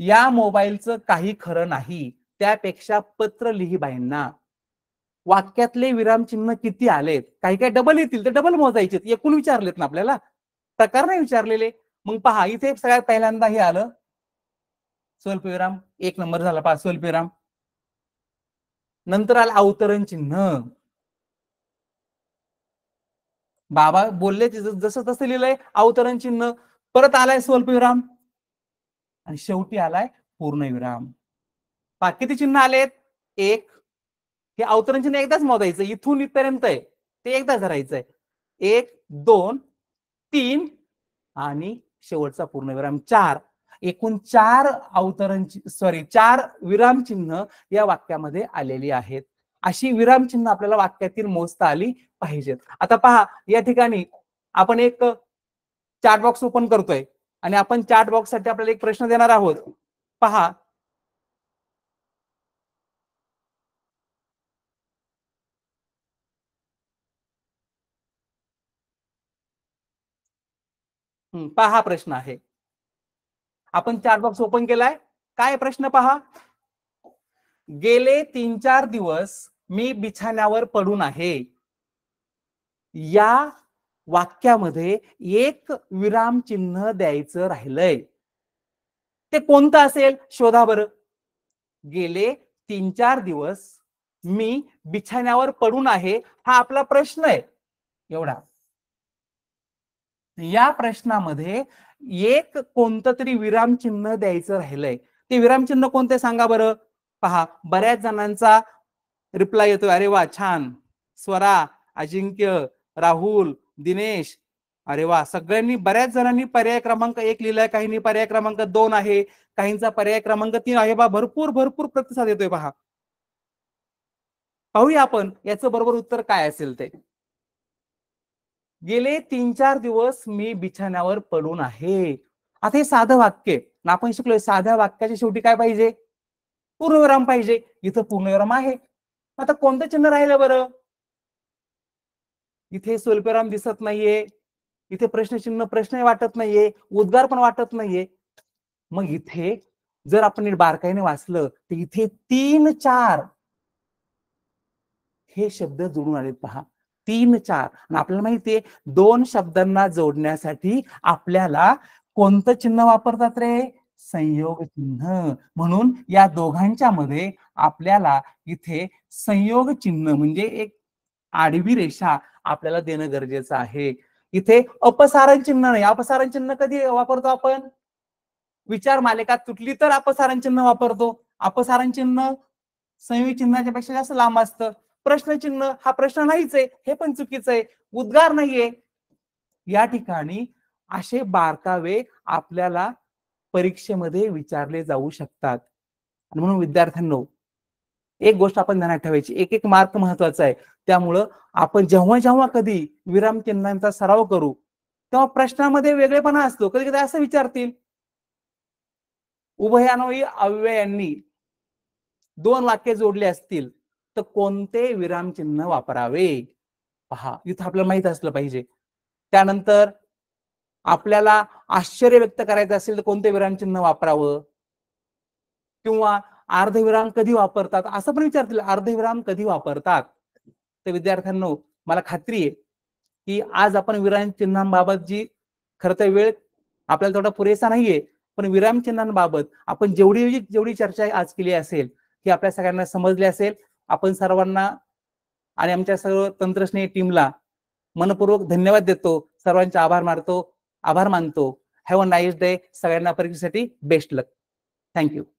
या मोबाईलचं काही खरं नाही त्यापेक्षा पत्र लिही बाईंना वाक्यातले विरामचिन्ह किती आलेत काही काही डबल येतील तर डबल मोजायचे एकूण विचारलेत ना आपल्याला प्रकार नाही विचारलेले मग पहा इथे सगळ्यात पहिल्यांदा हे आलं स्वल्पविराम एक नंबर झाला पहा स्वल्पविराम नंतर आलं अवतरण चिन्ह बाबा बोलले जसं तसं लिहिलंय अवतरण चिन्ह परत आलाय स्वल्पविराम आणि शेवटी आलाय पूर्णविराम पहा किती चिन्ह आलेत एक हे अवतरण चिन्ह एकदाच मोजायचं इथून इथपर्यंत आहे ते एकदाच धरायचंय एक दोन तीन आणि शेवटचा पूर्णविराम चार एकूण चार अवतरण सॉरी चार विराम चिन्ह या वाक्यामध्ये आलेली आहेत अशी विरामचिन्ह आपल्याला वाक्यातील मोजता आली पाहिजेत आता पहा या ठिकाणी आपण एक चार्ट बॉक्स ओपन करतोय आणि आपण चार्ट बॉक्स साठी आपल्याला एक प्रश्न देणार आहोत पहा पहा प्रश्न आहे आपण चार बॉक्स ओपन केलाय काय प्रश्न पहा गेले तीन चार दिवस मी बिछाण्यावर पडून आहे या वाक्यामध्ये एक विराम चिन्ह द्यायचं राहिलंय ते कोणतं असेल शोधा बरं गेले तीन चार दिवस मी बिछाण्यावर पडून आहे हा आपला प्रश्न आहे एवढा या प्रश्नामध्ये एक कोणतं तरी विरामचिन्ह द्यायचं राहिलंय ते विरामचिन्ह कोणते सांगा बरं पहा बऱ्याच जणांचा रिप्लाय येतोय अरे वा छान स्वरा अजिंक्य राहुल दिनेश अरे वा सगळ्यांनी बऱ्याच जणांनी पर्याय क्रमांक एक लिहिलाय काहींनी पर्याय क्रमांक दोन आहे काहींचा पर्याय क्रमांक तीन आहे बा भरपूर भरपूर प्रतिसाद येतोय पहा पाहूया आपण याचं बरोबर उत्तर काय असेल ते गेले तीन चार दिवस मी बिछाण्यावर पडून आहे आता हे साधं वाक्य आपण शिकलोय साध्या वाक्याच्या शेवटी काय पाहिजे पूर्णविराम पाहिजे इथं पूर्णविराम आहे आता कोणतं चिन्ह राहिलं बरं इथे स्वल्पविराम दिसत नाहीये इथे प्रश्नचिन्ह प्रश्न वाटत नाहीये उद्गार पण वाटत नाहीये मग इथे जर आपण बारकाईने वाचलं तर इथे तीन चार हे शब्द जुळून आले पहा तीन चार आपल्याला माहितीये दोन शब्दांना जोडण्यासाठी आपल्याला कोणतं चिन्ह वापरतात रे संयोग चिन्ह म्हणून या दोघांच्या मध्ये आपल्याला इथे संयोग चिन्ह म्हणजे एक आडवी रेषा आपल्याला देणं गरजेचं आहे इथे अपसारण चिन्ह नाही अपसारण चिन्ह कधी वापरतो आपण विचार मालिका तुटली तर अपसारण चिन्ह वापरतो अपसारण चिन्ह संयोग चिन्हाच्या पेक्षा जास्त लांब असतं प्रश्नचिन्ह हा प्रश्न नाहीच आहे हे पण चुकीचं आहे उद्गार नाहीये या ठिकाणी असे बारकावे आपल्याला परीक्षेमध्ये विचारले जाऊ शकतात म्हणून विद्यार्थ्यांना एक गोष्ट आपण ध्यानात ठेवायची एक एक मार्क महत्वाचा आहे त्यामुळं आपण जेव्हा जेव्हा कधी विरामचिन्हांचा सराव करू तेव्हा प्रश्नामध्ये वेगळेपणा असतो कधी कधी असं विचारतील उभयान्वयी अव्ययांनी दोन वाक्य जोडले असतील तर कोणते विरामचिन्ह वापरावे पहा इथं आपल्याला माहित असलं पाहिजे त्यानंतर आपल्याला आश्चर्य व्यक्त करायचं असेल तर कोणते विरामचिन्ह वापरावं किंवा अर्धविराम कधी वापरतात असं पण विचारतील अर्धविराम कधी वापरतात तर विद्यार्थ्यांनो मला खात्री आहे की आज आपण विराम जी खरं तर वेळ आपल्याला तेवढा पुरेसा नाहीये पण विराम आपण जेवढी जेवढी चर्चा आज केली असेल ही आपल्या सगळ्यांना समजली असेल आपण सर्वांना आणि आमच्या सर्व तंत्रस्नेही टीमला मनपूर्वक धन्यवाद देतो सर्वांचे आभार मारतो आभार मानतो हॅव अ नाईस डे सगळ्यांना परीक्षेसाठी बेस्ट लक थँक्यू